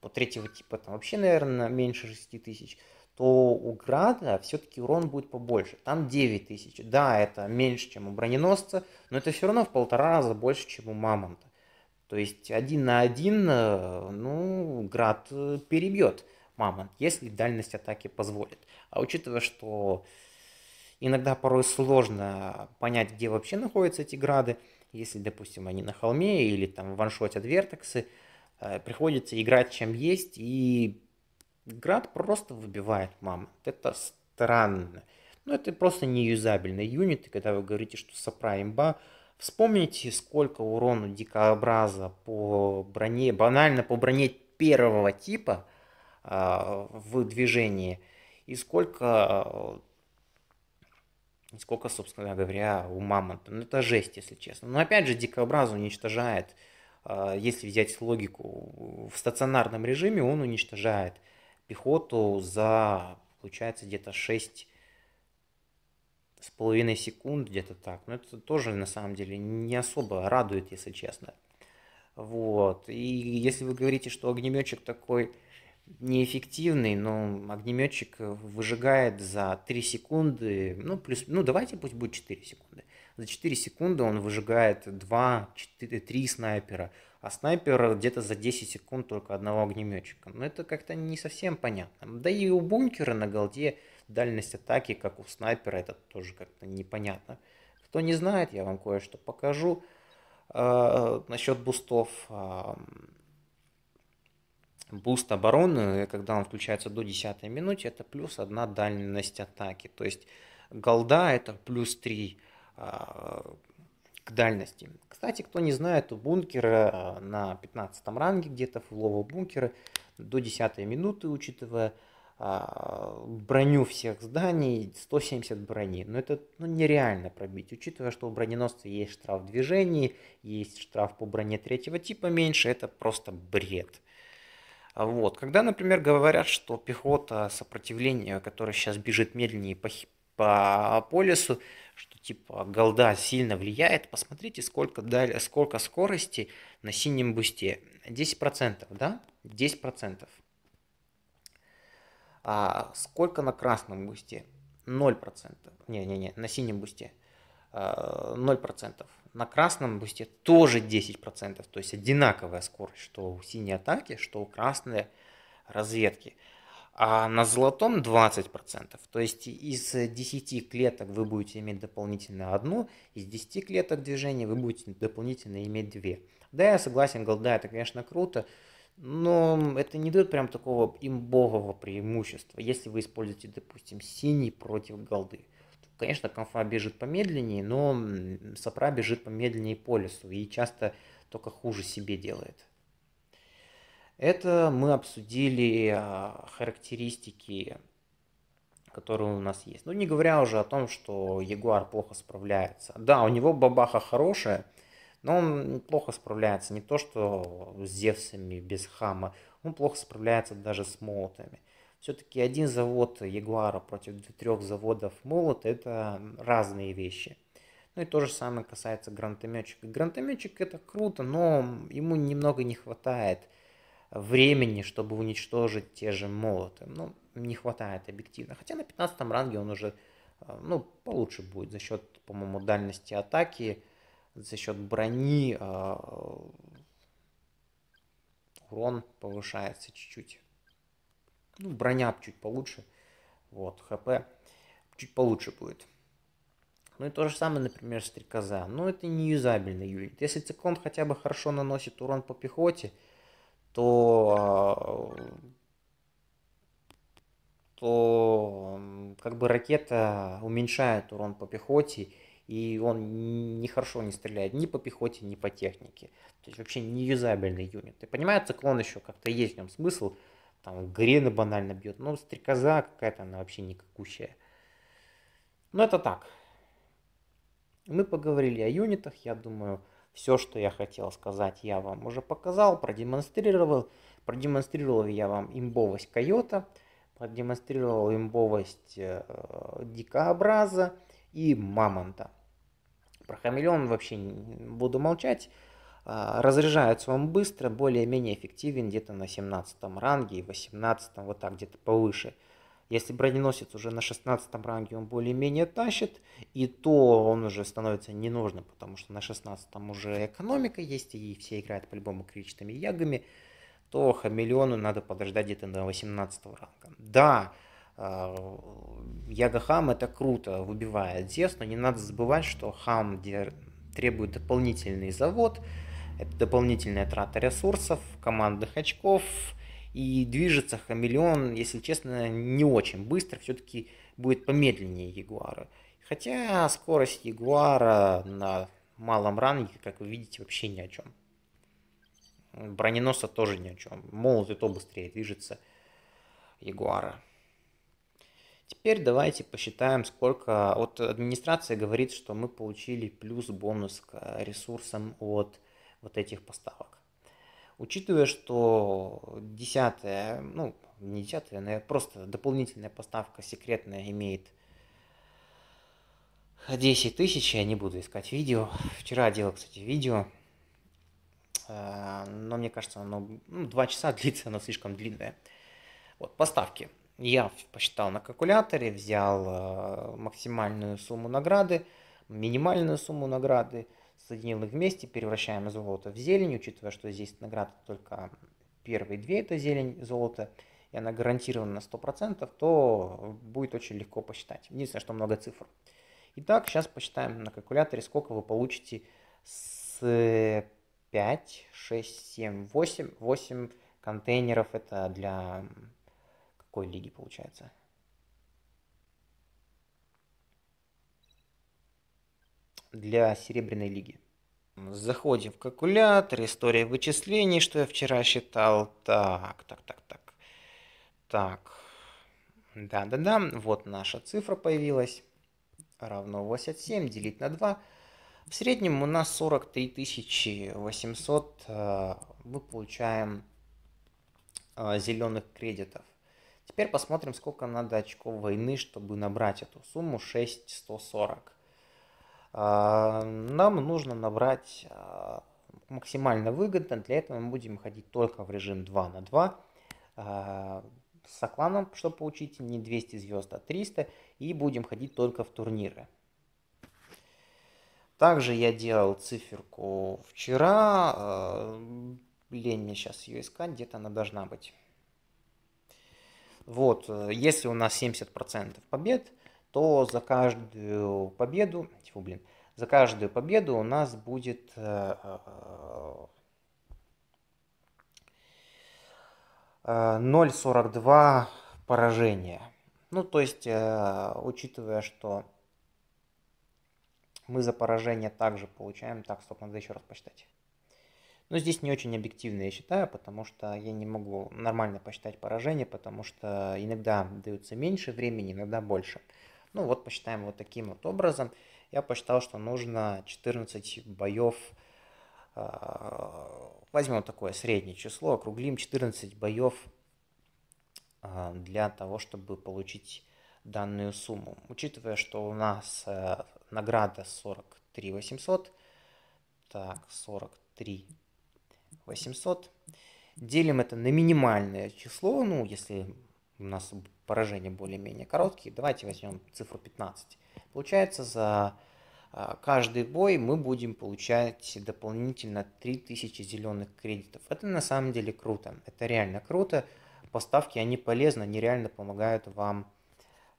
по третьего типа там вообще, наверное, меньше 6000, то у Града все-таки урон будет побольше. Там 9000. Да, это меньше, чем у броненосца, но это все равно в полтора раза больше, чем у Мамонта. То есть один на один, э, ну, Град э, перебьет Мамонт, если дальность атаки позволит. А учитывая, что иногда порой сложно понять, где вообще находятся эти грады, если, допустим, они на холме или там ваншотят вертексы, э, приходится играть чем есть, и град просто выбивает маму. Это странно. Но ну, это просто не юзабельные юниты, когда вы говорите, что сапра имба. Вспомните, сколько урона дикообраза по броне, банально по броне первого типа э, в движении – и сколько, э, сколько, собственно говоря, у мамонта. Ну, это жесть, если честно. Но опять же, дикобраз уничтожает, э, если взять логику, в стационарном режиме он уничтожает пехоту за, получается, где-то 6 с половиной секунд, где-то так. Но это тоже, на самом деле, не особо радует, если честно. Вот. И если вы говорите, что огнеметчик такой неэффективный, но огнеметчик э, выжигает за 3 секунды, ну, плюс, ну, давайте пусть будет 4 секунды. За 4 секунды он выжигает 2, 4, 3 снайпера, а снайпер где-то за 10 секунд только одного огнеметчика. Но ну, это как-то не совсем понятно. Да и у бункера на голде дальность атаки, как у снайпера, это тоже как-то непонятно. Кто не знает, я вам кое-что покажу. Э, насчет бустов. Э, Буст обороны, когда он включается до 10 минуте, это плюс одна дальность атаки. То есть голда это плюс 3 а, к дальности. Кстати, кто не знает, у бункера а, на 15 ранге где-то в фулового бункера до 10 минуты, учитывая а, броню всех зданий, 170 брони. Но это ну, нереально пробить, учитывая, что у броненосца есть штраф движений, есть штраф по броне третьего типа меньше, это просто бред. Вот. Когда, например, говорят, что пехота сопротивления, которая сейчас бежит медленнее по, по, по что типа голда сильно влияет, посмотрите, сколько, дали, сколько скорости на синем бусте. 10%, да? 10%. А сколько на красном бусте? 0%. Не-не-не, на синем бусте. 0%. На красном бусте тоже 10%, то есть одинаковая скорость, что у синей атаки, что у красной разведки. А на золотом 20%. То есть из 10 клеток вы будете иметь дополнительно одну, из 10 клеток движения вы будете дополнительно иметь две. Да, я согласен, голда это, конечно, круто, но это не дает прям такого имбового преимущества, если вы используете, допустим, синий против голды. Конечно, конфа бежит помедленнее, но сопра бежит помедленнее по лесу и часто только хуже себе делает. Это мы обсудили а, характеристики, которые у нас есть. Ну, не говоря уже о том, что Ягуар плохо справляется. Да, у него бабаха хорошая, но он плохо справляется не то, что с Зевсами без хама, он плохо справляется даже с молотами – все-таки один завод Ягуара против трех заводов Молот – это разные вещи. Ну и то же самое касается гранатометчика. Гранатометчик – это круто, но ему немного не хватает времени, чтобы уничтожить те же молоты. Ну, не хватает объективно. Хотя на 15 ранге он уже э, ну, получше будет за счет, по-моему, дальности атаки, за счет брони э, урон повышается чуть-чуть. Ну, броня чуть получше. Вот, ХП чуть получше будет. Ну и то же самое, например, стрекоза. Но ну, это не юзабельный юнит. Если циклон хотя бы хорошо наносит урон по пехоте, то то как бы ракета уменьшает урон по пехоте, и он не хорошо не стреляет ни по пехоте, ни по технике. То есть вообще не юзабельный юнит. И понимаю, циклон еще как-то есть в нем смысл, там Грена банально бьет, но ну, стрекоза какая-то, она вообще никакущая. Но ну, это так. Мы поговорили о юнитах, я думаю, все, что я хотел сказать, я вам уже показал, продемонстрировал. Продемонстрировал я вам имбовость койота, продемонстрировал имбовость э, дикообраза и мамонта. Про хамелеон вообще буду молчать. А, Разряжается он быстро, более-менее эффективен где-то на 17 ранге и 18, вот так где-то повыше. Если броненосец уже на 16 ранге он более-менее тащит, и то он уже становится ненужным, потому что на 16 уже экономика есть, и все играют по-любому кричными ягами, то хамелеону надо подождать где-то до 18 ранга. Да, а, Яга Хам это круто, выбивает Зевс, но не надо забывать, что Хам требует дополнительный завод, это дополнительная трата ресурсов, командных очков. И движется хамелеон, если честно, не очень быстро. Все-таки будет помедленнее Ягуара. Хотя скорость Ягуара на малом ранге, как вы видите, вообще ни о чем. Броненосца тоже ни о чем. Молот и то быстрее движется Ягуара. Теперь давайте посчитаем, сколько... Вот администрация говорит, что мы получили плюс бонус к ресурсам от вот этих поставок. Учитывая, что десятая, ну, не десятая, но просто дополнительная поставка секретная имеет 10 тысяч, я не буду искать видео. Вчера делал, кстати, видео, э, но мне кажется, оно ну, 2 часа длится, оно слишком длинное. Вот, поставки. Я посчитал на калькуляторе, взял э, максимальную сумму награды, минимальную сумму награды – соединил их вместе, перевращаем золото в зелень, учитывая, что здесь награда только первые две, это зелень, золото, и она гарантирована на 100%, то будет очень легко посчитать. Единственное, что много цифр. Итак, сейчас посчитаем на калькуляторе, сколько вы получите с 5, 6, 7, 8, 8 контейнеров. Это для какой лиги получается? Для серебряной лиги. Заходим в калькулятор, история вычислений, что я вчера считал. Так, так, так, так. Так, да-да-да, вот наша цифра появилась. Равно 87, делить на 2. В среднем у нас 43 800 э, мы получаем э, зеленых кредитов. Теперь посмотрим, сколько надо очков войны, чтобы набрать эту сумму 6140. А, нам нужно набрать а, максимально выгодно. Для этого мы будем ходить только в режим 2 на 2 а, с окланом, чтобы получить не 200 звезд, а 300, и будем ходить только в турниры. Также я делал циферку вчера, лень мне сейчас ее искать, где-то она должна быть. Вот, э, если у нас 70% побед, то за каждую победу, тьфу, блин, за каждую победу у нас будет э, 0,42 э, э, поражения. Ну, то есть, э, учитывая, что мы за поражение также получаем... Так, стоп, надо еще раз посчитать. Но здесь не очень объективно я считаю, потому что я не могу нормально посчитать поражение, потому что иногда даются меньше времени, иногда больше. Ну вот посчитаем вот таким вот образом. Я посчитал, что нужно 14 боев. А, возьмем такое среднее число, округлим 14 боев а, для того, чтобы получить данную сумму. Учитывая, что у нас а, награда 43 800, так, 43 800, делим это на минимальное число, ну, если у нас поражения более-менее короткие. Давайте возьмем цифру 15. Получается, за а, каждый бой мы будем получать дополнительно 3000 зеленых кредитов. Это на самом деле круто. Это реально круто. Поставки, они полезны, они реально помогают вам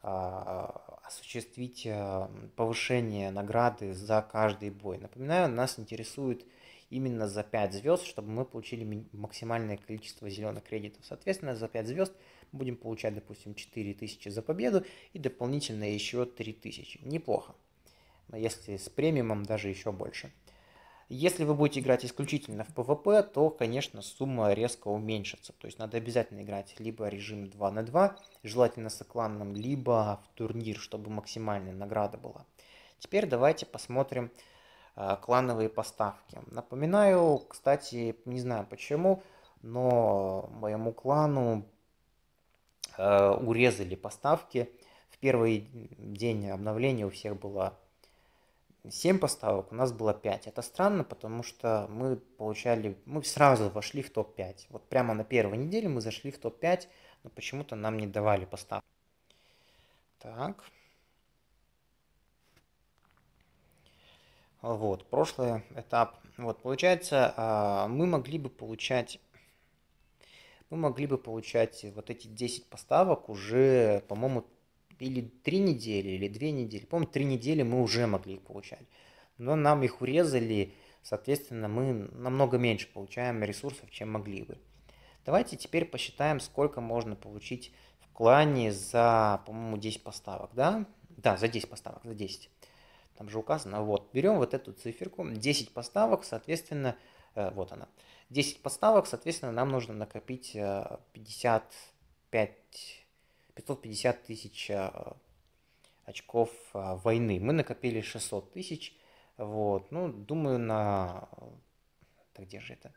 а, осуществить а, повышение награды за каждый бой. Напоминаю, нас интересует именно за 5 звезд, чтобы мы получили максимальное количество зеленых кредитов. Соответственно, за 5 звезд – будем получать, допустим, 4000 за победу и дополнительно еще 3000. Неплохо. Если с премиумом, даже еще больше. Если вы будете играть исключительно в ПВП, то, конечно, сумма резко уменьшится. То есть надо обязательно играть либо режим 2 на 2, желательно с кланом, либо в турнир, чтобы максимальная награда была. Теперь давайте посмотрим э, клановые поставки. Напоминаю, кстати, не знаю почему, но моему клану Э, урезали поставки. В первый день обновления у всех было 7 поставок, у нас было 5. Это странно, потому что мы получали, мы сразу вошли в топ-5. Вот прямо на первой неделе мы зашли в топ-5, но почему-то нам не давали поставок. Так. Вот, прошлый этап. Вот, получается, а, мы могли бы получать мы могли бы получать вот эти 10 поставок уже, по-моему, или 3 недели, или 2 недели. По-моему, 3 недели мы уже могли их получать. Но нам их урезали, соответственно, мы намного меньше получаем ресурсов, чем могли бы. Давайте теперь посчитаем, сколько можно получить в клане за, по-моему, 10 поставок, да? Да, за 10 поставок, за 10. Там же указано, вот, берем вот эту циферку, 10 поставок, соответственно, э, вот она. 10 поставок, соответственно, нам нужно накопить 55, э, 550 тысяч э, очков э, войны. Мы накопили 600 тысяч. Вот, ну, думаю, на... Так, где же это?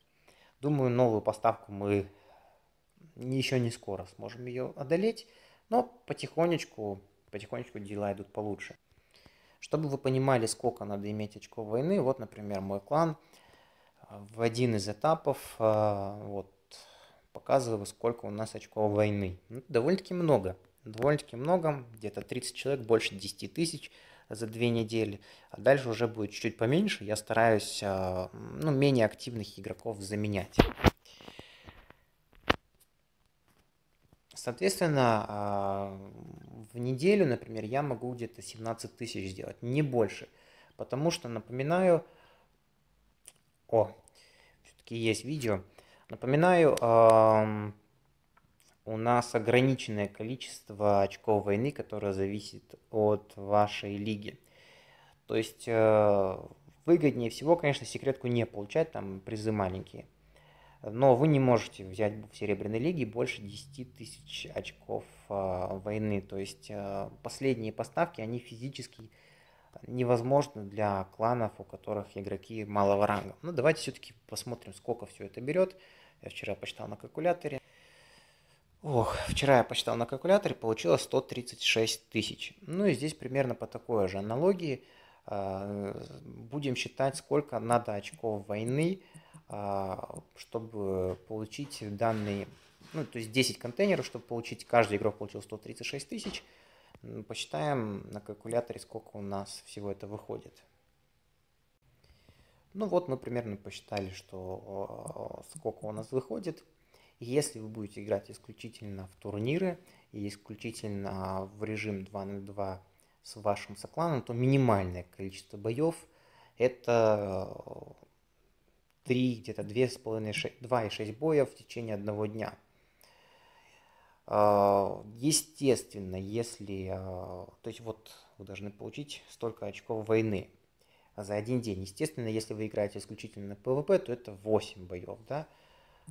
Думаю, новую поставку мы еще не скоро сможем ее одолеть, но потихонечку, потихонечку дела идут получше. Чтобы вы понимали, сколько надо иметь очков войны, вот, например, мой клан – в один из этапов а, вот, показываю, сколько у нас очков войны. Ну, довольно-таки много. Довольно-таки много, где-то 30 человек, больше 10 тысяч за две недели. А дальше уже будет чуть-чуть поменьше. Я стараюсь а, ну, менее активных игроков заменять. Соответственно, а, в неделю, например, я могу где-то 17 тысяч сделать, не больше. Потому что, напоминаю, о, все-таки есть видео. Напоминаю, у нас ограниченное количество очков войны, которое зависит от вашей лиги. То есть э, выгоднее всего, конечно, секретку не получать, там призы маленькие. Но вы не можете взять в Серебряной лиге больше 10 тысяч очков а, войны. То есть э, последние поставки, они физически невозможно для кланов, у которых игроки малого ранга. Но ну, давайте все-таки посмотрим, сколько все это берет. Я вчера посчитал на калькуляторе. Ох, вчера я посчитал на калькуляторе, получилось 136 тысяч. Ну и здесь примерно по такой же аналогии. Э, будем считать, сколько надо очков войны, э, чтобы получить данные, ну то есть 10 контейнеров, чтобы получить, каждый игрок получил 136 тысяч. Посчитаем на калькуляторе, сколько у нас всего это выходит. Ну вот мы примерно посчитали, что а, сколько у нас выходит. Если вы будете играть исключительно в турниры и исключительно а, в режим 2 на 2 с вашим сокланом, то минимальное количество боев это 3, а, где-то 2,5, 2,6 боя в течение одного дня – а, естественно, если... А, то есть вот вы должны получить столько очков войны за один день. Естественно, если вы играете исключительно на ПВП, то это 8 боев, да?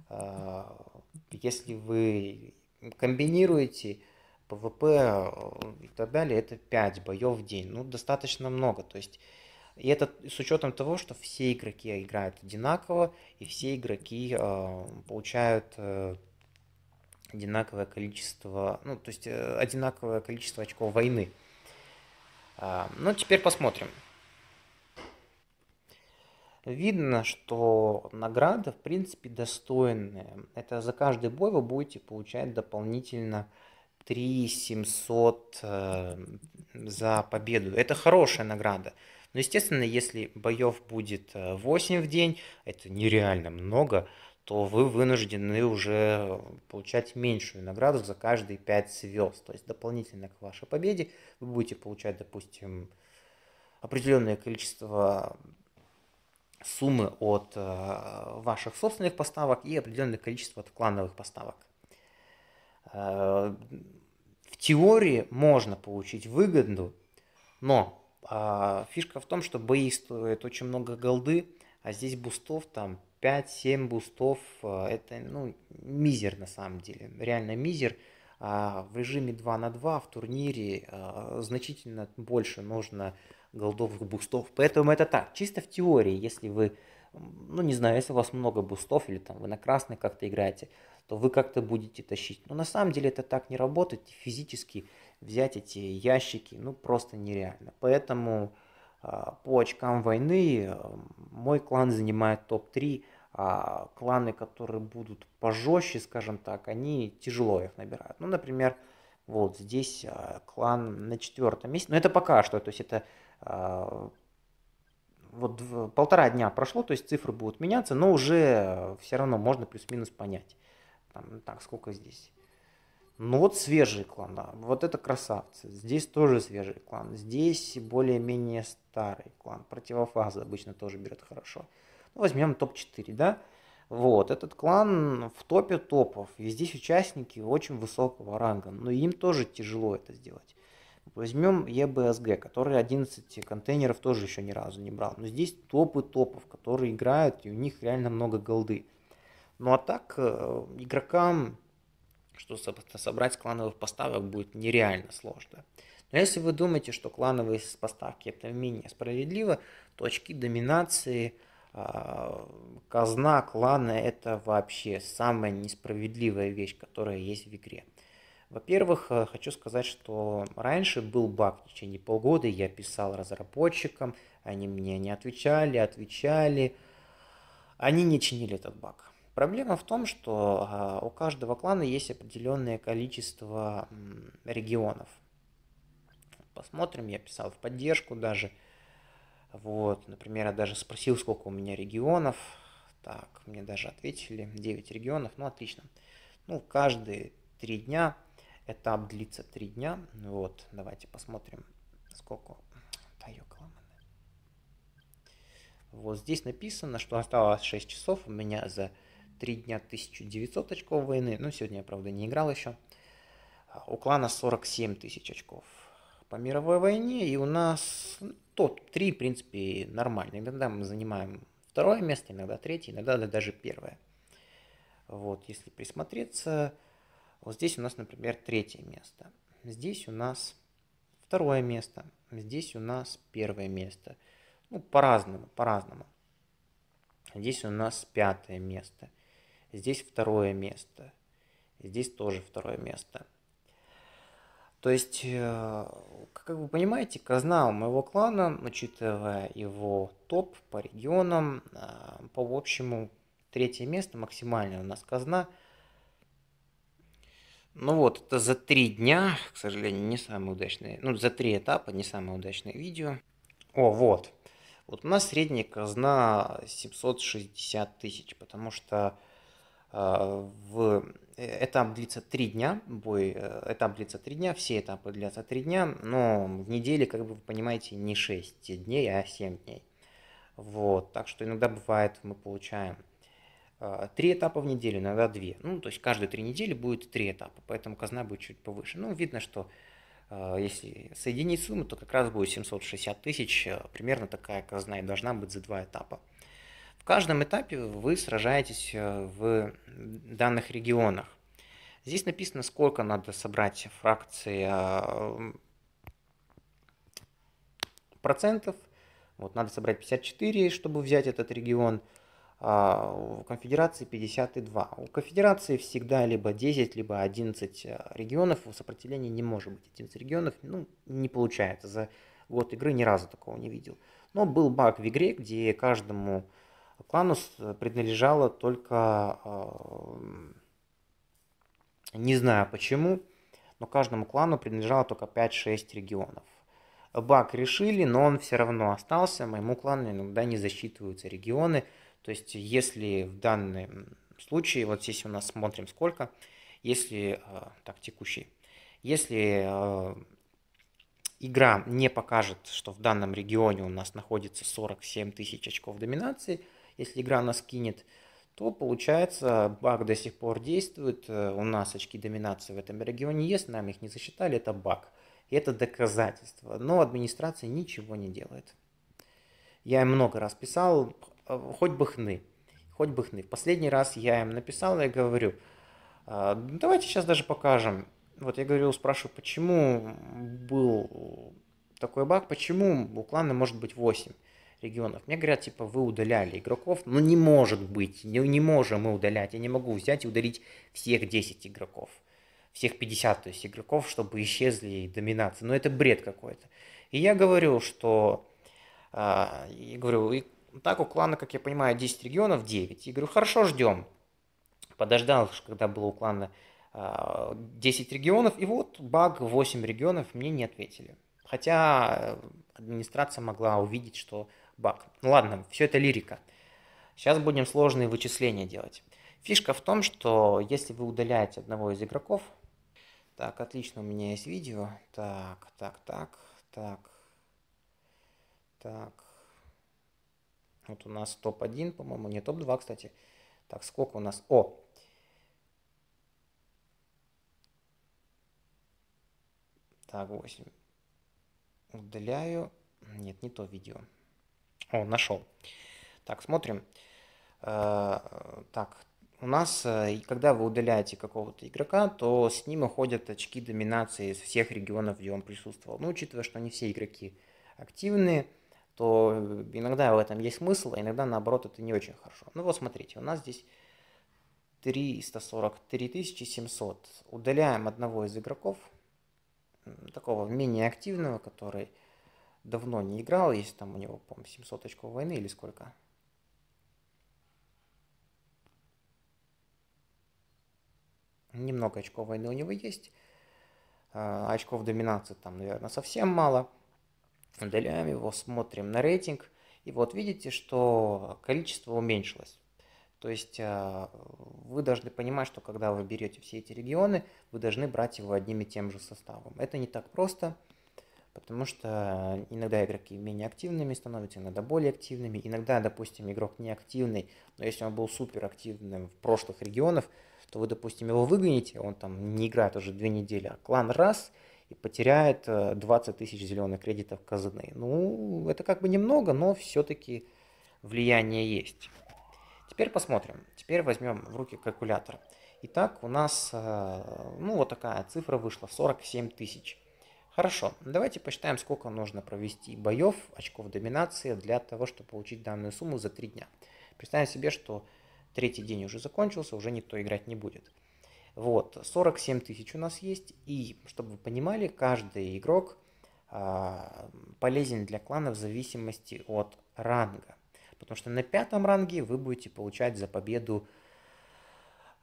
А, если вы комбинируете ПВП и так далее, это 5 боев в день. Ну, достаточно много. То есть, и это с учетом того, что все игроки играют одинаково, и все игроки э, получают э, одинаковое количество, ну, то есть э, одинаковое количество очков войны. А, Но ну, теперь посмотрим. Видно, что награды в принципе, достойные. Это за каждый бой вы будете получать дополнительно 3700 э, за победу. Это хорошая награда. Но, естественно, если боев будет 8 э, в день, это нереально много, то вы вынуждены уже э, получать меньшую награду за каждые 5 звезд. То есть дополнительно к вашей победе вы будете получать, допустим, определенное количество суммы от э, ваших собственных поставок и определенное количество от клановых поставок. Э, в теории можно получить выгоду, но а, фишка в том, что бои стоят очень много голды, а здесь бустов там 5-7 бустов э, это ну, мизер на самом деле, реально мизер. А в режиме 2 на 2 в турнире э, значительно больше нужно голдовых бустов. Поэтому это так, чисто в теории, если вы, ну не знаю, если у вас много бустов или там вы на красный как-то играете, то вы как-то будете тащить. Но на самом деле это так не работает, физически взять эти ящики, ну просто нереально. Поэтому э, по очкам войны мой клан занимает топ-3 а кланы, которые будут пожестче, скажем так, они тяжело их набирают. Ну, например, вот здесь а, клан на четвертом месте, но это пока что, то есть это а, вот в, полтора дня прошло, то есть цифры будут меняться, но уже все равно можно плюс-минус понять. Там, так, сколько здесь? Ну вот свежий клан, да. вот это красавцы. Здесь тоже свежий клан. Здесь более-менее старый клан. Противофазы обычно тоже берет хорошо. Ну, возьмем топ-4, да, вот, этот клан в топе топов, и здесь участники очень высокого ранга, но им тоже тяжело это сделать. Возьмем ЕБСГ, который 11 контейнеров тоже еще ни разу не брал. Но здесь топы топов, которые играют, и у них реально много голды. Ну а так, э, игрокам, что собрать клановых поставок будет нереально сложно. Но если вы думаете, что клановые поставки это менее справедливо, то очки доминации – а, казна клана – это вообще самая несправедливая вещь, которая есть в игре. Во-первых, э, хочу сказать, что раньше был баг в течение полгода, я писал разработчикам, они мне не отвечали, отвечали, они не чинили этот баг. Проблема в том, что а, у каждого клана есть определенное количество регионов. Посмотрим, я писал в поддержку даже – вот, например, я даже спросил, сколько у меня регионов. Так, мне даже ответили 9 регионов, ну отлично. Ну, каждые 3 дня, этап длится 3 дня. Вот, давайте посмотрим, сколько. Вот здесь написано, что осталось 6 часов, у меня за 3 дня 1900 очков войны, ну сегодня я, правда, не играл еще. А, у клана 47 тысяч очков по мировой войне, и у нас ну, топ-3, в принципе, нормально. Иногда мы занимаем второе место, иногда третье, иногда даже первое. Вот, если присмотреться, вот здесь у нас, например, третье место. Здесь у нас второе место. Здесь у нас первое место. Ну, по-разному, по-разному. Здесь у нас пятое место. Здесь второе место. Здесь тоже второе место. То есть, э, как вы понимаете, казна у моего клана, учитывая его топ по регионам, а, по общему третье место максимальная у нас казна. Ну вот, это за три дня, к сожалению, не самое удачное, ну за три этапа не самое удачное видео. О, вот, вот у нас средняя казна 760 тысяч, потому что э, в этап длится три дня, бой, э, этап длится три дня, все этапы длятся три дня, но в неделе, как бы вы понимаете, не 6 дней, а 7 дней. Вот, так что иногда бывает, мы получаем э, три этапа в неделю, иногда две. Ну, то есть каждые три недели будет три этапа, поэтому казна будет чуть повыше. Ну, видно, что э, если соединить сумму, то как раз будет 760 тысяч, примерно такая казна и должна быть за два этапа. В каждом этапе вы сражаетесь э, в данных регионах. Здесь написано, сколько надо собрать фракции а, процентов. Вот, надо собрать 54, чтобы взять этот регион. А у конфедерации 52. У конфедерации всегда либо 10, либо 11 э, регионов. У сопротивления не может быть 11 регионов. Ну, не получается. За год игры ни разу такого не видел. Но был баг в игре, где каждому Акланус э, принадлежала только, э, не знаю почему, но каждому клану принадлежало только 5-6 регионов. Баг решили, но он все равно остался. Моему клану иногда не засчитываются регионы. То есть, если в данном случае, вот здесь у нас смотрим сколько, если, э, так, текущий, если игра не покажет, что в данном регионе у нас находится 47 тысяч очков доминации – если игра нас кинет, то получается баг до сих пор действует, э, у нас очки доминации в этом регионе есть, нам их не засчитали, это баг. это доказательство. Но администрация ничего не делает. Я им много раз писал, э, хоть бы хны, хоть бы хны. последний раз я им написал, я говорю, «А, давайте сейчас даже покажем. Вот я говорю, спрашиваю, почему был такой баг, почему у клана может быть 8 регионов. Мне говорят, типа, вы удаляли игроков. Ну, не может быть, не, не можем мы удалять. Я не могу взять и удалить всех 10 игроков. Всех 50, то есть, игроков, чтобы исчезли доминации. Но ну, это бред какой-то. И я говорю, что... Э, я говорю, и так у клана, как я понимаю, 10 регионов, 9. Я говорю, хорошо, ждем. Подождал, когда было у клана 10 а, регионов, и вот баг 8 регионов мне не ответили. Хотя администрация могла увидеть, что Бак. Ну ладно, все это лирика. Сейчас будем сложные вычисления делать. Фишка в том, что если вы удаляете одного из игроков, так, отлично, у меня есть видео. Так, так, так, так, так. Вот у нас топ-1, по-моему, не топ-2, кстати. Так, сколько у нас? О! Так, 8. Удаляю. Нет, не то видео. О, нашел. Так, смотрим. Э, так, у нас, э, когда вы удаляете какого-то игрока, то с ним уходят очки доминации из всех регионов, где он присутствовал. Но ну, учитывая, что не все игроки активные, то э, иногда в этом есть смысл, а иногда наоборот это не очень хорошо. Ну вот смотрите, у нас здесь 343 700. Удаляем одного из игроков, такого менее активного, который давно не играл, есть там у него, по 700 очков войны или сколько. Немного очков войны у него есть. А, очков доминации там, наверное, совсем мало. Удаляем его, смотрим на рейтинг. И вот видите, что количество уменьшилось. То есть а, вы должны понимать, что когда вы берете все эти регионы, вы должны брать его одним и тем же составом. Это не так просто потому что иногда игроки менее активными становятся, иногда более активными, иногда, допустим, игрок неактивный, но если он был суперактивным в прошлых регионах, то вы, допустим, его выгоните, он там не играет уже две недели, а клан раз и потеряет 20 э, тысяч зеленых кредитов казны. Ну, это как бы немного, но все-таки влияние есть. Теперь посмотрим. Теперь возьмем в руки калькулятор. Итак, у нас, э, ну, вот такая цифра вышла, 47 тысяч. Хорошо, давайте посчитаем, сколько нужно провести боев, очков доминации для того, чтобы получить данную сумму за 3 дня. Представим себе, что третий день уже закончился, уже никто играть не будет. Вот, 47 тысяч у нас есть, и, чтобы вы понимали, каждый игрок а, полезен для клана в зависимости от ранга. Потому что на пятом ранге вы будете получать за победу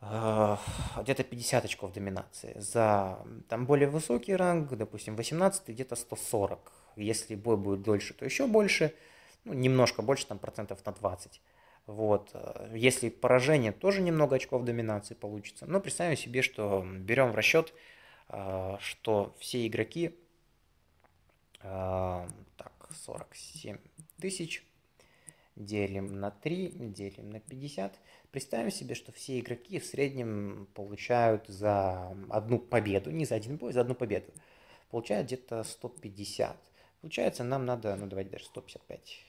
Э, где-то 50 очков доминации. За там более высокий ранг, допустим, 18 где-то 140. Если бой будет дольше, то еще больше, ну, немножко больше, там процентов на 20. Вот. Э, если поражение, тоже немного очков доминации получится. Но представим себе, что берем в расчет, э, что все игроки, так, 47 тысяч, делим на 3, делим на 50, Представим себе, что все игроки в среднем получают за одну победу, не за один бой, за одну победу, получают где-то 150. Получается, нам надо, ну давайте даже 155,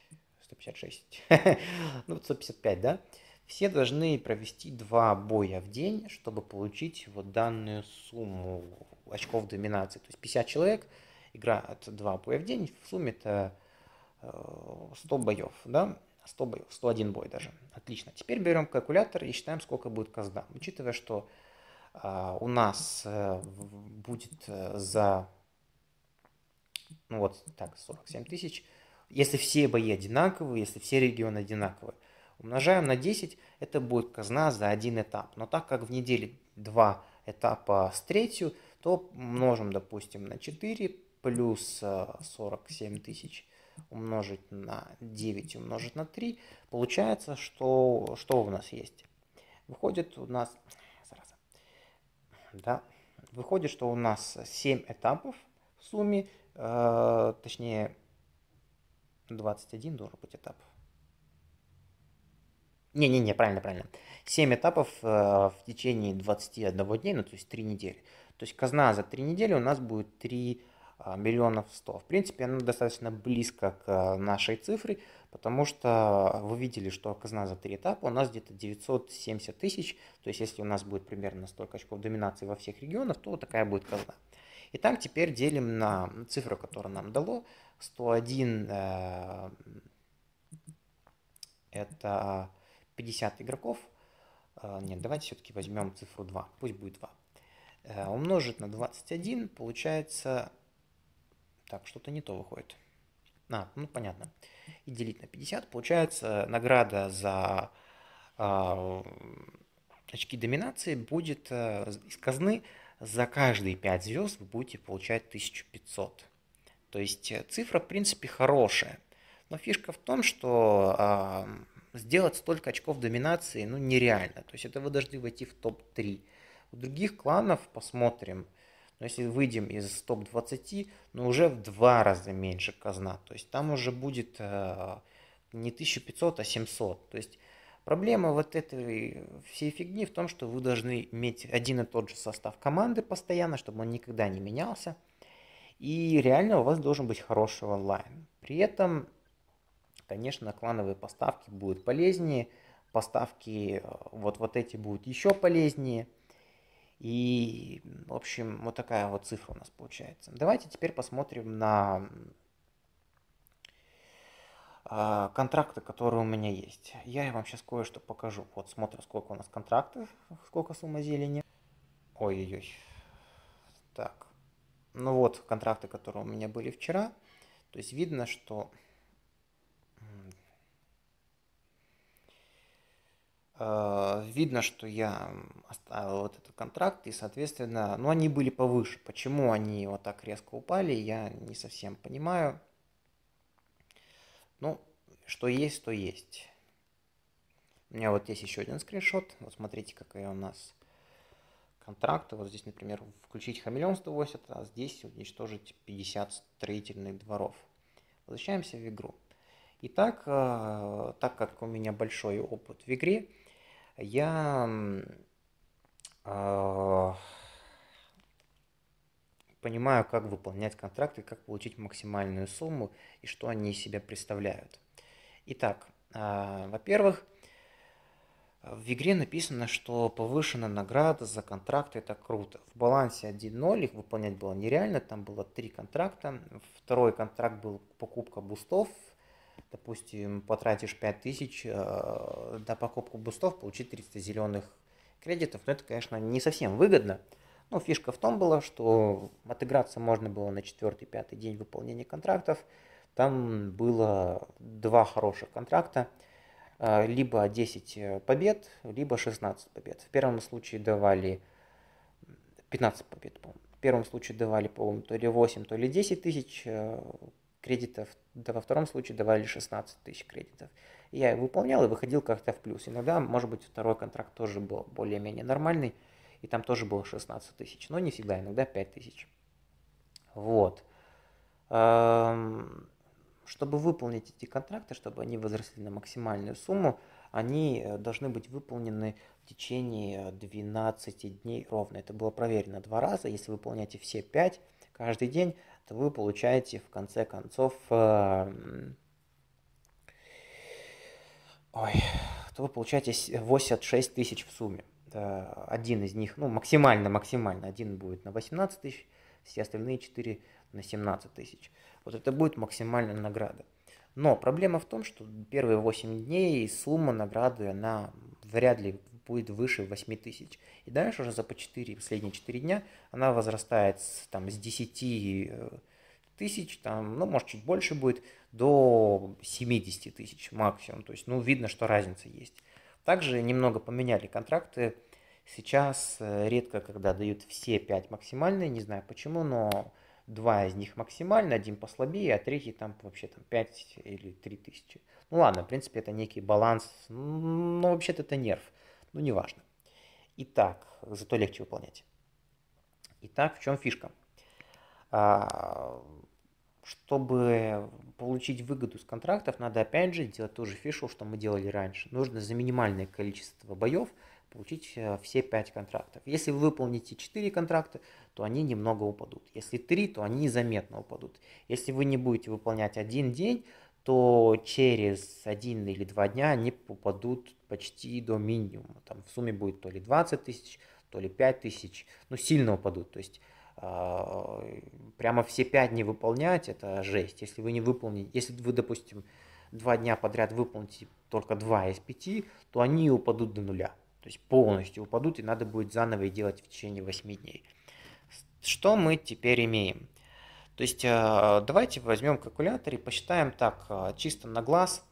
156, ну вот 155, да? Все должны провести два боя в день, чтобы получить вот данную сумму очков доминации. То есть 50 человек играют два боя в день, в сумме это 100 э, боев, да? 100 бой, 101 бой даже. Отлично. Теперь берем калькулятор и считаем, сколько будет казда. Учитывая, что э, у нас э, будет э, за... Ну вот, так, 47 тысяч. Если все бои одинаковые, если все регионы одинаковые, умножаем на 10, это будет казна за один этап. Но так как в неделе два этапа с третью, то множим, допустим, на 4 плюс 47 э, тысяч – умножить на 9 умножить на 3, получается, что, что у нас есть? Выходит у нас... Зараза. Да. Выходит, что у нас 7 этапов в сумме, э, точнее 21 должен быть этап. Не-не-не, правильно, правильно. 7 этапов э, в течение 21 дня, ну то есть 3 недели. То есть казна за 3 недели у нас будет 3 а, миллионов 100. В принципе, она достаточно близко к а, нашей цифре, потому что вы видели, что казна за три этапа у нас где-то 970 тысяч, то есть если у нас будет примерно столько очков доминации во всех регионах, то такая будет казна. Итак, теперь делим на цифру, которую нам дало. 101 э, это 50 игроков. Э, нет, давайте все-таки возьмем цифру 2, пусть будет 2. Э, умножить на 21 получается так, что-то не то выходит. А, ну понятно. И делить на 50. Получается, награда за э, очки доминации будет э, из казны за каждые 5 звезд вы будете получать 1500. То есть э, цифра, в принципе, хорошая. Но фишка в том, что э, сделать столько очков доминации ну, нереально. То есть это вы должны войти в топ-3. У других кланов, посмотрим, но ну, если выйдем из топ-20, ну уже в два раза меньше казна. То есть там уже будет э, не 1500, а 700. То есть проблема вот этой всей фигни в том, что вы должны иметь один и тот же состав команды постоянно, чтобы он никогда не менялся. И реально у вас должен быть хороший онлайн. При этом, конечно, клановые поставки будут полезнее, поставки э, вот, вот эти будут еще полезнее – и, в общем, вот такая вот цифра у нас получается. Давайте теперь посмотрим на а, контракты, которые у меня есть. Я вам сейчас кое-что покажу. Вот смотрим, сколько у нас контрактов, сколько сумма зелени. Ой-ой-ой. Так. Ну вот контракты, которые у меня были вчера. То есть видно, что Э, видно, что я оставил вот этот контракт, и, соответственно, ну, они были повыше. Почему они вот так резко упали, я не совсем понимаю. Ну, что есть, то есть. У меня вот есть еще один скриншот. Вот смотрите, какая у нас контракт. Вот здесь, например, включить хамелеон 180, а здесь уничтожить 50 строительных дворов. Возвращаемся в игру. Итак, э, так как у меня большой опыт в игре, я э, понимаю, как выполнять контракты, как получить максимальную сумму и что они из себя представляют. Итак, э, во-первых, в игре написано, что повышена награда за контракты – это круто. В балансе 1-0 их выполнять было нереально, там было три контракта. Второй контракт был покупка бустов, допустим, потратишь 5000 э, на покупку бустов, получить 300 зеленых кредитов, но ну, это, конечно, не совсем выгодно. Но фишка в том была, что отыграться можно было на 4-5 день выполнения контрактов. Там было два хороших контракта, э, либо 10 э, побед, либо 16 побед. В первом случае давали 15 побед, по-моему. В первом случае давали, по-моему, то ли 8, то ли 10 тысяч э, кредитов, да во втором случае давали 16 тысяч кредитов. Я выполнял и выходил как-то в плюс. Иногда, может быть, второй контракт тоже был более-менее нормальный, и там тоже было 16 тысяч, но не всегда, иногда 5 тысяч. Вот. Эм, чтобы выполнить эти контракты, чтобы они возросли на максимальную сумму, они э, должны быть выполнены в течение 12 дней ровно. Это было проверено два раза. Если вы выполняете все 5 каждый день, то вы получаете в конце концов... Эм, ой, то вы получаете 86 тысяч в сумме. Э, один из них, ну, максимально, максимально, один будет на 18 тысяч, все остальные 4 на 17 тысяч. Вот это будет максимальная награда. Но проблема в том, что первые 8 дней сумма награды, она вряд ли будет выше 8 тысяч. И дальше уже за по 4, последние 4 дня она возрастает с, там, с 10 э, тысяч, там, ну, может, чуть больше будет, до 70 тысяч максимум. То есть, ну, видно, что разница есть. Также немного поменяли контракты. Сейчас э, редко, когда дают все 5 максимальные, не знаю почему, но два из них максимально, один послабее, а третий там вообще там 5 или 3 тысячи. Ну ладно, в принципе, это некий баланс, но ну, вообще-то это нерв но ну, неважно. Итак, зато легче выполнять. Итак, в чем фишка? А, чтобы получить выгоду с контрактов, надо опять же делать ту же фишу, что мы делали раньше. Нужно за минимальное количество боев получить э, все 5 контрактов. Если вы выполните 4 контракта, то они немного упадут. Если 3, то они заметно упадут. Если вы не будете выполнять один день, то через один или два дня они попадут почти до минимума. Там в сумме будет то ли 20 тысяч, то ли 5 тысяч, ну сильно упадут. То есть э, прямо все 5 не выполнять, это жесть. Если вы не выполните, если вы, допустим, два дня подряд выполните только 2 из 5, то они упадут до нуля. То есть полностью упадут, и надо будет заново делать в течение 8 дней. Что мы теперь имеем? То есть а, давайте возьмем калькулятор и посчитаем так, а, чисто на глаз,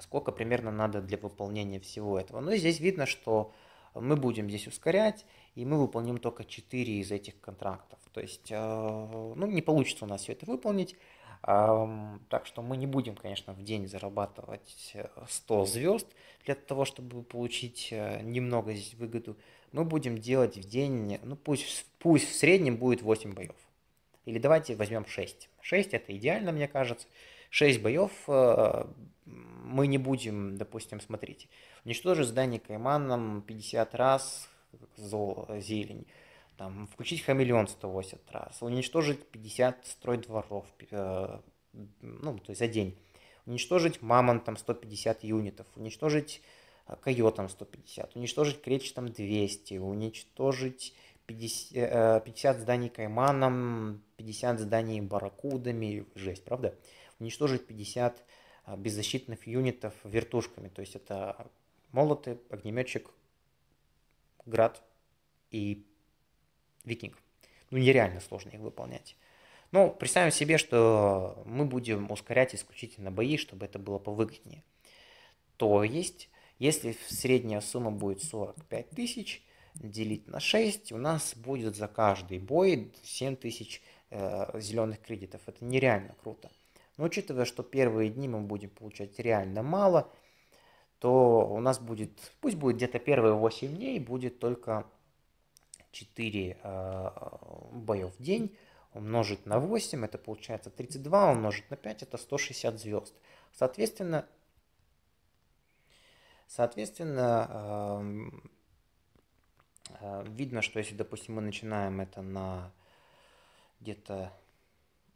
сколько примерно надо для выполнения всего этого. Но ну, здесь видно, что мы будем здесь ускорять, и мы выполним только 4 из этих контрактов. То есть, а, ну, не получится у нас все это выполнить. Так что мы не будем, конечно, в день зарабатывать 100 э, звезд для того, чтобы получить э, немного здесь выгоду. Мы будем делать в день, ну пусть, пусть в среднем будет 8 боев. Или давайте возьмем 6. 6 это идеально, мне кажется. 6 боев э, мы не будем, допустим, смотреть Уничтожить здание Кайманом 50 раз, зол зелень. Там, включить хамелеон 180 раз, уничтожить 50 строй дворов, э, ну, то есть за день. Уничтожить мамонтом 150 юнитов, уничтожить э, койотом 150, уничтожить кречетом 200, уничтожить 50, 50 э, э, зданий кайманом, 50 зданий барракудами, жесть, правда? Уничтожить 50 а, беззащитных юнитов вертушками, то есть это молоты, огнеметчик, град и викинг. Ну, нереально сложно их выполнять. Но ну, представим себе, что мы будем ускорять исключительно бои, чтобы это было повыгоднее. То есть, если средняя сумма будет 45 тысяч – делить на 6, у нас будет за каждый бой 7000 э, зеленых кредитов. Это нереально круто. Но учитывая, что первые дни мы будем получать реально мало, то у нас будет, пусть будет где-то первые 8 дней, будет только 4 э, боя в день, умножить на 8, это получается 32, умножить на 5, это 160 звезд. Соответственно, соответственно э, Э, видно, что если, допустим, мы начинаем это на где-то,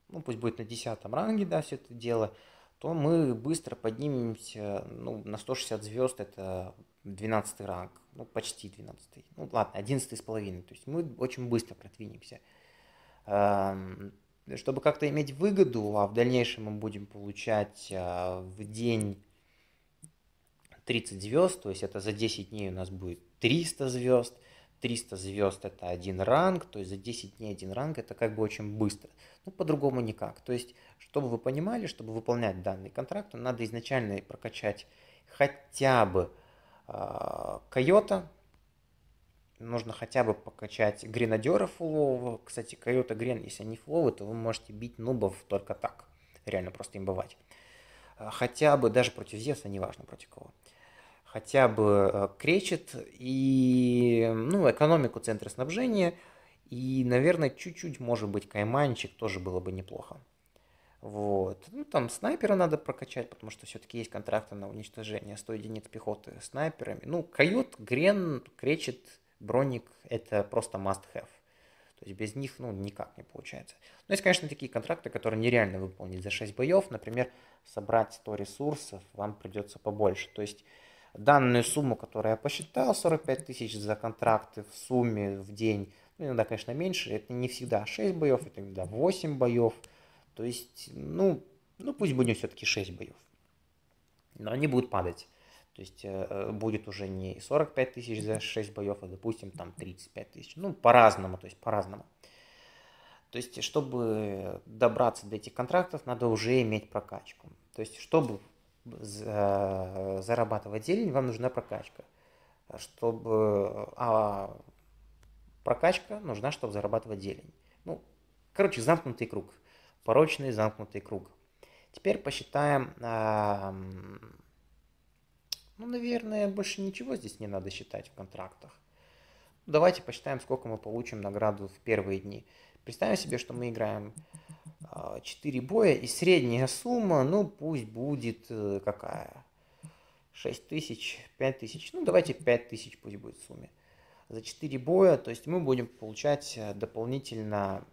ну пусть будет на 10 ранге, да, все это дело, то мы быстро поднимемся ну, на 160 звезд, это 12 ранг, ну почти 12, ну ладно, 11 с половиной, то есть мы очень быстро продвинемся. Эм, чтобы как-то иметь выгоду, а в дальнейшем мы будем получать э, в день 30 звезд, то есть это за 10 дней у нас будет 300 звезд, 300 звезд – это один ранг, то есть за 10 дней один ранг – это как бы очень быстро. Ну, по-другому никак. То есть, чтобы вы понимали, чтобы выполнять данный контракт, надо изначально прокачать хотя бы э, койота, нужно хотя бы покачать гренадеров фулового. Кстати, койота грен, если они фуловые, то вы можете бить нубов только так. Реально просто им бывать. А, хотя бы даже против Зевса, неважно против кого хотя бы э, кречет и ну, экономику центра снабжения. И, наверное, чуть-чуть, может быть, кайманчик тоже было бы неплохо. Вот. Ну, там снайпера надо прокачать, потому что все-таки есть контракты на уничтожение 100 единиц пехоты снайперами. Ну, Кают, Грен, Кречет, Броник – это просто must-have. То есть без них, ну, никак не получается. Но ну, есть, конечно, такие контракты, которые нереально выполнить за 6 боев. Например, собрать 100 ресурсов вам придется побольше. То есть данную сумму, которую я посчитал, 45 тысяч за контракты в сумме в день, ну, иногда, конечно, меньше, это не всегда 6 боев, это иногда 8 боев, то есть, ну, ну пусть будет все-таки 6 боев, но они будут падать. То есть э, э, будет уже не 45 тысяч за 6 боев, а допустим там 35 тысяч. Ну, по-разному, то есть по-разному. То есть, чтобы добраться до этих контрактов, надо уже иметь прокачку. То есть, чтобы Э, зарабатывать зелень, вам нужна прокачка. Чтобы, а прокачка нужна, чтобы зарабатывать зелень. Ну, короче, замкнутый круг. Порочный замкнутый круг. Теперь посчитаем, э, ну, наверное, больше ничего здесь не надо считать в контрактах. Давайте посчитаем, сколько мы получим награду в первые дни. Представим себе, что мы играем 4 а, боя, и средняя сумма, ну, пусть будет э, какая? 6 тысяч, 5 тысяч, ну, давайте 5 тысяч пусть будет в сумме. За 4 боя, то есть мы будем получать э, дополнительно...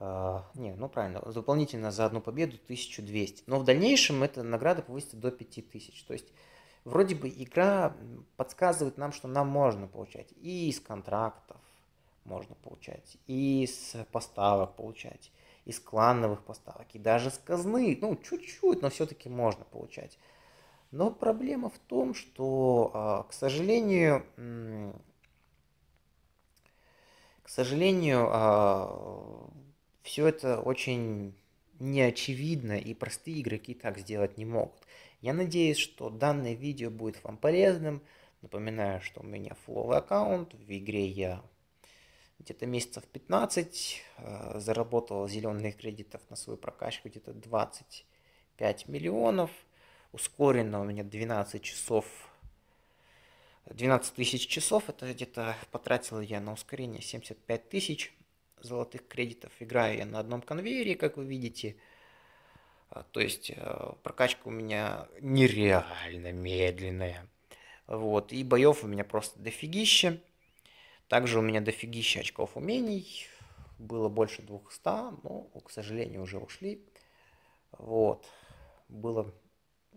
Э, не, ну правильно, дополнительно за одну победу 1200. Но в дальнейшем эта награда повысится до 5000. То есть вроде бы игра подсказывает нам, что нам можно получать и из контрактов, можно получать, и с поставок получать, из клановых поставок, и даже с казны, ну, чуть-чуть, но все-таки можно получать. Но проблема в том, что, а, к сожалению, к сожалению, а, все это очень неочевидно, и простые игроки так сделать не могут. Я надеюсь, что данное видео будет вам полезным. Напоминаю, что у меня фловый аккаунт, в игре я где-то месяцев 15, э, заработал зеленых кредитов на свою прокачку где-то 25 миллионов, ускоренно у меня 12 часов, 12 тысяч часов, это где-то потратил я на ускорение 75 тысяч золотых кредитов, играю я на одном конвейере, как вы видите, э, то есть э, прокачка у меня нереально медленная, вот, и боев у меня просто дофигища, также у меня дофигища очков умений, было больше 200, но, ну, к сожалению, уже ушли. Вот, было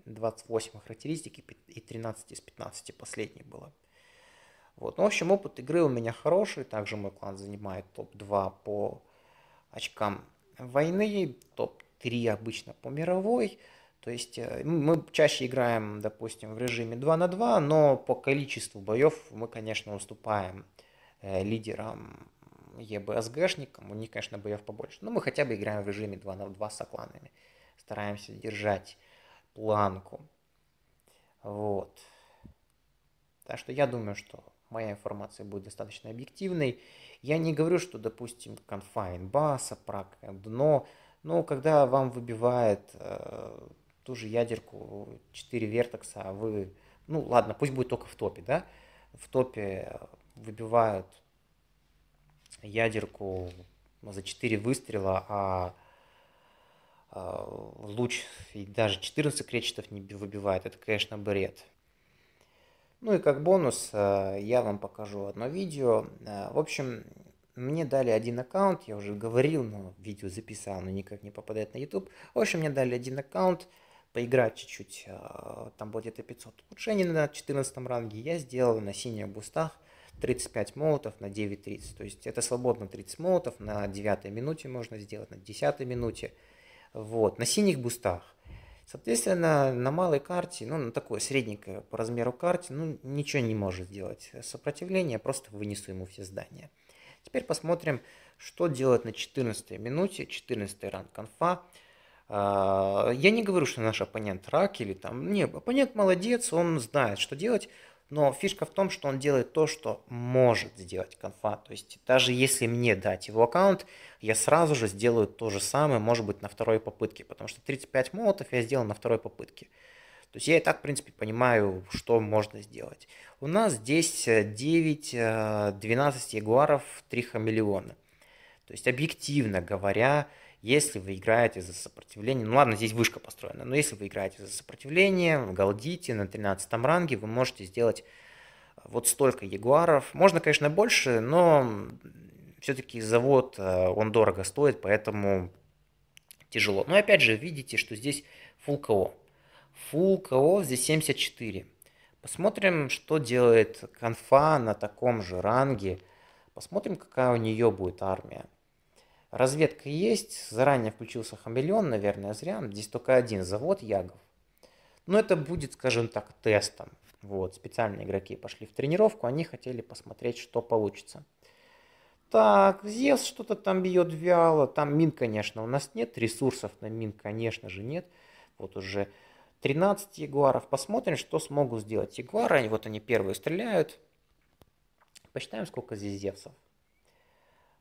28 характеристики и 13 из 15 последних было. Вот. Ну, в общем, опыт игры у меня хороший. Также мой клан занимает топ-2 по очкам войны, топ-3 обычно по мировой. То есть э, мы чаще играем, допустим, в режиме 2 на 2, но по количеству боев мы, конечно, уступаем Э, лидерам, ЕБСГшникам, у них, конечно, боев побольше, но мы хотя бы играем в режиме 2 на 2 с окланами, стараемся держать планку, вот. Так что я думаю, что моя информация будет достаточно объективной. Я не говорю, что, допустим, конфайн баса, прак, дно, но когда вам выбивает э, ту же ядерку 4 вертекса, а вы, ну ладно, пусть будет только в топе, да, в топе выбивают ядерку за 4 выстрела, а, а луч и даже 14 кречетов не выбивает, это, конечно, бред. Ну и как бонус э, я вам покажу одно видео. Э, в общем, мне дали один аккаунт, я уже говорил, но видео записал, но никак не попадает на YouTube. В общем, мне дали один аккаунт, поиграть чуть-чуть, э, там было где-то 500 улучшений на 14 ранге, я сделал на синих бустах 35 молотов на 9.30. То есть это свободно 30 молотов, на 9 минуте можно сделать, на 10 минуте. Вот, на синих бустах. Соответственно, на малой карте, ну, на такой средненькой по размеру карте, ну, ничего не может сделать. Сопротивление, просто вынесу ему все здания. Теперь посмотрим, что делать на 14 минуте, 14 ран конфа. А, я не говорю, что наш оппонент рак или там... Не, оппонент молодец, он знает, что делать. Но фишка в том, что он делает то, что может сделать конфа. То есть даже если мне дать его аккаунт, я сразу же сделаю то же самое, может быть, на второй попытке. Потому что 35 молотов я сделал на второй попытке. То есть я и так, в принципе, понимаю, что можно сделать. У нас здесь 9, э, 12 э, ягуаров, 3 хамелеона. То есть объективно говоря, если вы играете за сопротивление, ну ладно, здесь вышка построена, но если вы играете за сопротивление, голдите на 13 ранге, вы можете сделать э, вот столько ягуаров. Можно, конечно, больше, но все-таки завод, э, он дорого стоит, поэтому тяжело. Но ну, опять же, видите, что здесь full КО. Full КО здесь 74. Посмотрим, что делает конфа на таком же ранге. Посмотрим, какая у нее будет армия. Разведка есть, заранее включился хамелеон, наверное, зря. Здесь только один завод Ягов. Но это будет, скажем так, тестом. Вот, специальные игроки пошли в тренировку, они хотели посмотреть, что получится. Так, Зевс что-то там бьет вяло, там мин, конечно, у нас нет, ресурсов на мин, конечно же, нет. Вот уже 13 ягуаров, посмотрим, что смогут сделать ягуары. Вот они первые стреляют. Посчитаем, сколько здесь Зевсов.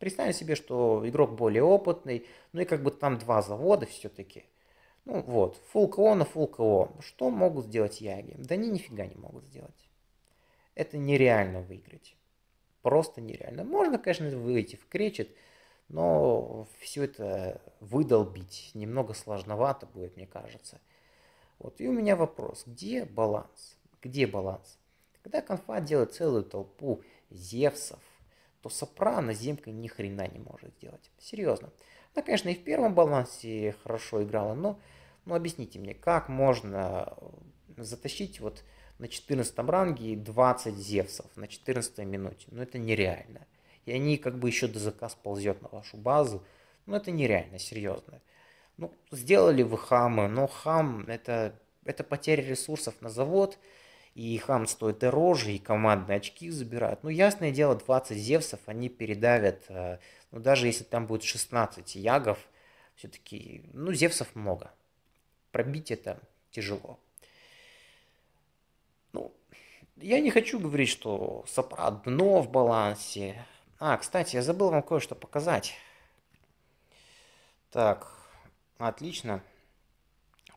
Представим себе, что игрок более опытный, ну и как бы там два завода все-таки. Ну вот, фул КО на фул КО. Что могут сделать Яги? Да они нифига не могут сделать. Это нереально выиграть. Просто нереально. Можно, конечно, выйти в кречет, но все это выдолбить немного сложновато будет, мне кажется. Вот. И у меня вопрос, где баланс? Где баланс? Когда конфа делает целую толпу Зевсов, то сопрано земкой ни хрена не может сделать. Серьезно. Она, конечно, и в первом балансе хорошо играла, но ну, объясните мне, как можно э, затащить вот на 14 ранге 20 Зевсов на 14 минуте? Ну, это нереально. И они как бы еще до заказ ползет на вашу базу. Ну, это нереально, серьезно. Ну, сделали вы хамы, но хам это, это потеря ресурсов на завод – и Хам стоит дороже, и командные очки забирают. Ну, ясное дело, 20 Зевсов они передавят, э, ну, даже если там будет 16 Ягов, все-таки, ну, Зевсов много. Пробить это тяжело. Ну, я не хочу говорить, что Сопра дно в балансе. А, кстати, я забыл вам кое-что показать. Так, отлично.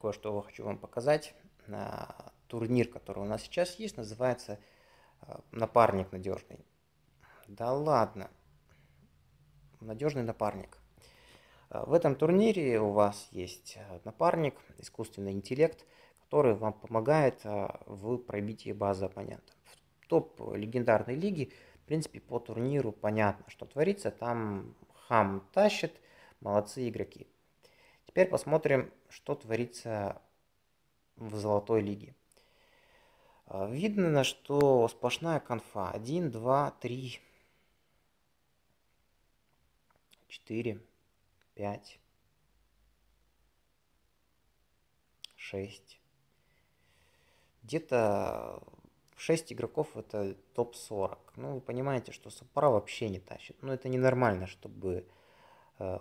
Кое-что хочу вам показать. А, турнир, который у нас сейчас есть, называется э, «Напарник надежный». Да ладно. Надежный напарник. Э, в этом турнире у вас есть э, напарник, искусственный интеллект, который вам помогает в пробитии базы оппонента. В топ легендарной лиги, в принципе, по турниру понятно, что творится. Там хам тащит, молодцы игроки. Теперь посмотрим, что творится в золотой лиге. А, видно, что сплошная конфа. 1, 2, 3, 4, 5, 6. Где-то 6 игроков это топ-40. Ну, вы понимаете, что Сапара вообще не тащит. Ну, это ненормально, чтобы э,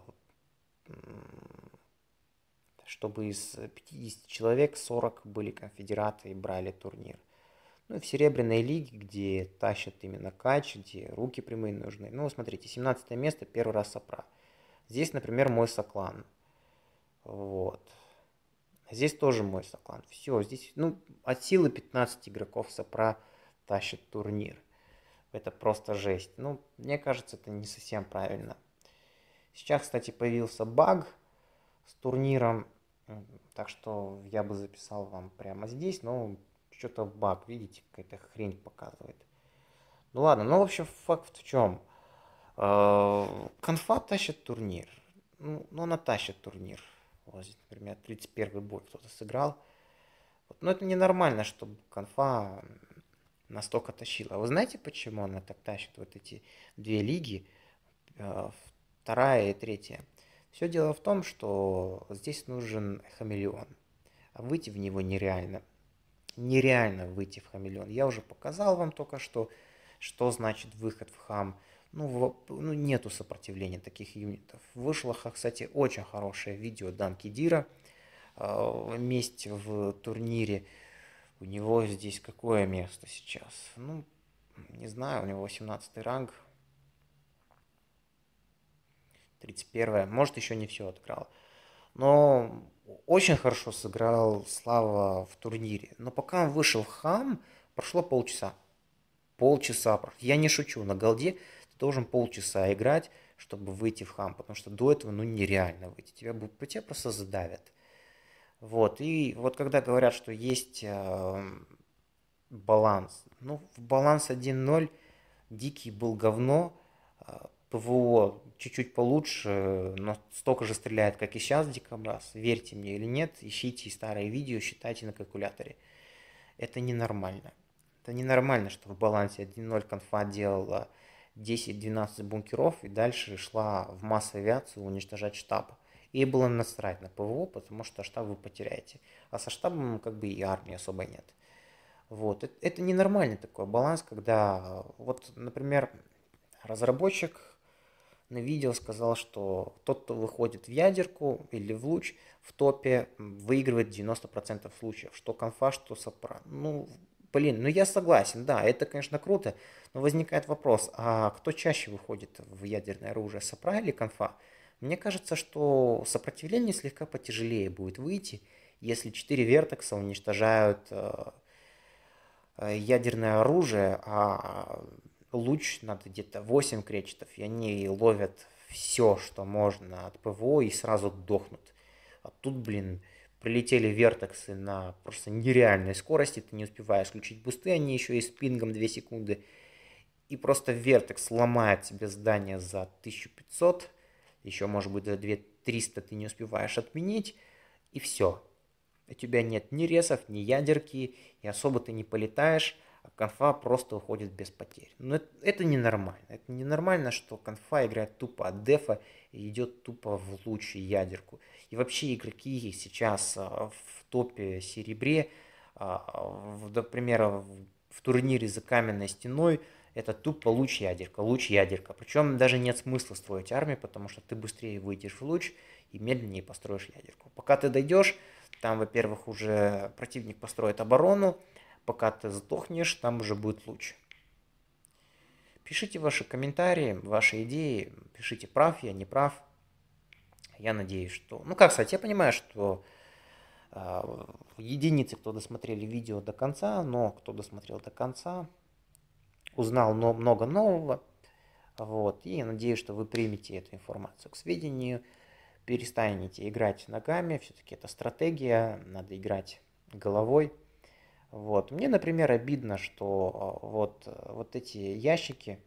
чтобы из 50 человек 40 были конфедераты и брали турнир. Ну и в Серебряной лиге, где тащат именно кач, где руки прямые нужны. Ну, смотрите, 17 место, первый раз Сапра. Здесь, например, мой Соклан. Вот. Здесь тоже мой Соклан. Все, здесь, ну, от силы 15 игроков Сапра тащит турнир. Это просто жесть. Ну, мне кажется, это не совсем правильно. Сейчас, кстати, появился баг с турниром, так что я бы записал вам прямо здесь, но что-то баг, видите, какая-то хрень показывает. Ну ладно, ну в общем факт в чем. Э, конфа тащит турнир. Ну, ну она тащит турнир. Вот здесь, например, 31 бой кто-то сыграл. Вот. Но это ненормально, чтобы конфа настолько тащила. Вы знаете, почему она так тащит вот эти две лиги, э, вторая и третья? Все дело в том, что здесь нужен хамелеон. А выйти в него нереально нереально выйти в хамелеон. Я уже показал вам только что, что значит выход в хам. Ну, в, ну нету сопротивления таких юнитов. Вышло, кстати, очень хорошее видео Данки Дира. Э, месть в турнире. У него здесь какое место сейчас? Ну, не знаю, у него 18 ранг. 31 -е. Может, еще не все отыграл но очень хорошо сыграл Слава в турнире. Но пока он вышел хам, прошло полчаса. Полчаса. Я не шучу, на голде ты должен полчаса играть, чтобы выйти в хам, потому что до этого ну нереально выйти. Тебя, тебя просто задавят. Вот. И вот когда говорят, что есть э, баланс, ну, в баланс 1-0 Дикий был говно, э, ПВО чуть-чуть получше, но столько же стреляет, как и сейчас дикобраз. Верьте мне или нет, ищите старые видео, считайте на калькуляторе. Это ненормально. Это ненормально, что в балансе 1.0 конфа делала 10-12 бункеров и дальше шла в массовую авиацию уничтожать штаб. И было насрать на ПВО, потому что штаб вы потеряете. А со штабом ну, как бы и армии особо нет. Вот. Э, это ненормальный такой баланс, когда, вот, например, разработчик на видео сказал, что тот, кто выходит в ядерку или в луч, в топе выигрывает 90% случаев, что конфа, что сопрано. Ну, блин, ну я согласен, да, это, конечно, круто, но возникает вопрос, а кто чаще выходит в ядерное оружие, сопра или конфа? Мне кажется, что сопротивление слегка потяжелее будет выйти, если 4 вертекса уничтожают э, э, ядерное оружие, а луч надо где-то 8 кречетов, и они ловят все, что можно от ПВО, и сразу дохнут. А тут, блин, прилетели вертексы на просто нереальной скорости, ты не успеваешь включить бусты, они еще и с пингом 2 секунды. И просто вертекс ломает тебе здание за 1500, еще, может быть, за 2300 ты не успеваешь отменить, и все. У тебя нет ни ресов, ни ядерки, и особо ты не полетаешь, конфа просто уходит без потерь. Но это, это ненормально. Это ненормально, что конфа играет тупо от дефа и идет тупо в луч ядерку. И вообще игроки сейчас а, в топе серебре, а, например, в турнире за каменной стеной, это тупо луч ядерка, луч ядерка. Причем даже нет смысла строить армию, потому что ты быстрее выйдешь в луч и медленнее построишь ядерку. Пока ты дойдешь, там, во-первых, уже противник построит оборону, Пока ты сдохнешь, там уже будет лучше. Пишите ваши комментарии, ваши идеи, пишите прав я, не прав. Я надеюсь, что... Ну как, кстати, я понимаю, что э, единицы, кто досмотрели видео до конца, но кто досмотрел до конца, узнал но, много нового. Вот, и я надеюсь, что вы примете эту информацию к сведению, перестанете играть ногами, все-таки это стратегия, надо играть головой. Вот. Мне, например, обидно, что э, вот, э, вот эти ящики,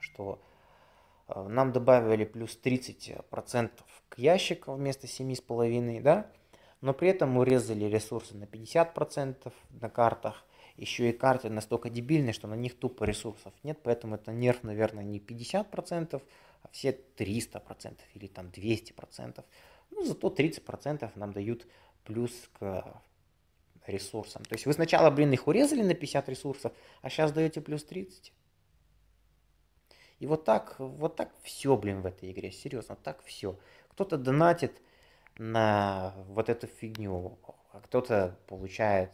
что э, нам добавили плюс 30% к ящикам вместо 7,5, да, но при этом урезали ресурсы на 50% на картах, еще и карты настолько дебильные, что на них тупо ресурсов нет, поэтому это нерв, наверное, не 50%, а все 300% или там 200%. Ну, зато 30% нам дают плюс к ресурсам. То есть вы сначала, блин, их урезали на 50 ресурсов, а сейчас даете плюс 30. И вот так, вот так все, блин, в этой игре, серьезно, так все. Кто-то донатит на вот эту фигню, а кто-то получает,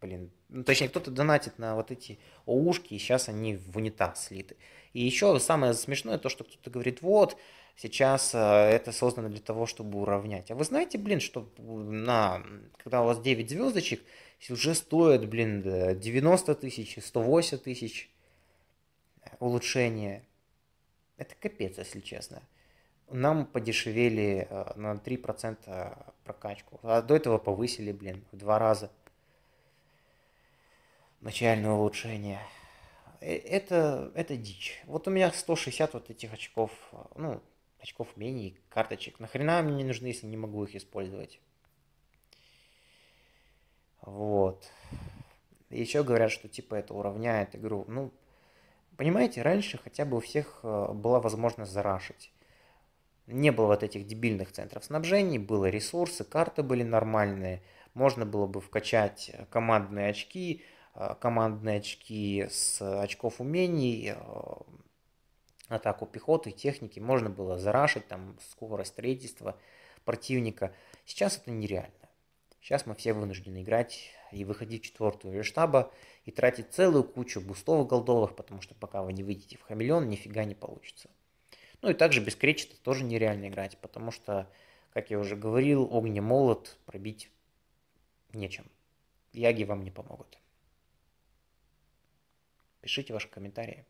блин, ну, точнее, кто-то донатит на вот эти оушки, и сейчас они в унитаз слиты. И еще самое смешное то, что кто-то говорит, вот, Сейчас э, это создано для того, чтобы уравнять. А вы знаете, блин, что на, когда у вас 9 звездочек, уже стоит, блин, 90 тысяч, 108 тысяч улучшения. Это капец, если честно. Нам подешевели э, на 3% прокачку. А до этого повысили, блин, в два раза начальное улучшение. Э, это, это дичь. Вот у меня 160 вот этих очков, ну, очков умений, карточек. Нахрена мне не нужны, если не могу их использовать? Вот. Еще говорят, что типа это уравняет игру. Ну, понимаете, раньше хотя бы у всех э, была возможность зарашить. Не было вот этих дебильных центров снабжений, было ресурсы, карты были нормальные. Можно было бы вкачать командные очки, э, командные очки с э, очков умений, атаку пехоты и техники, можно было зарашить там скорость строительства противника. Сейчас это нереально. Сейчас мы все вынуждены играть и выходить в четвертую штаба и тратить целую кучу бустов голдовых, потому что пока вы не выйдете в хамелеон, нифига не получится. Ну и также без кречета тоже нереально играть, потому что, как я уже говорил, огнемолот пробить нечем. Яги вам не помогут. Пишите ваши комментарии.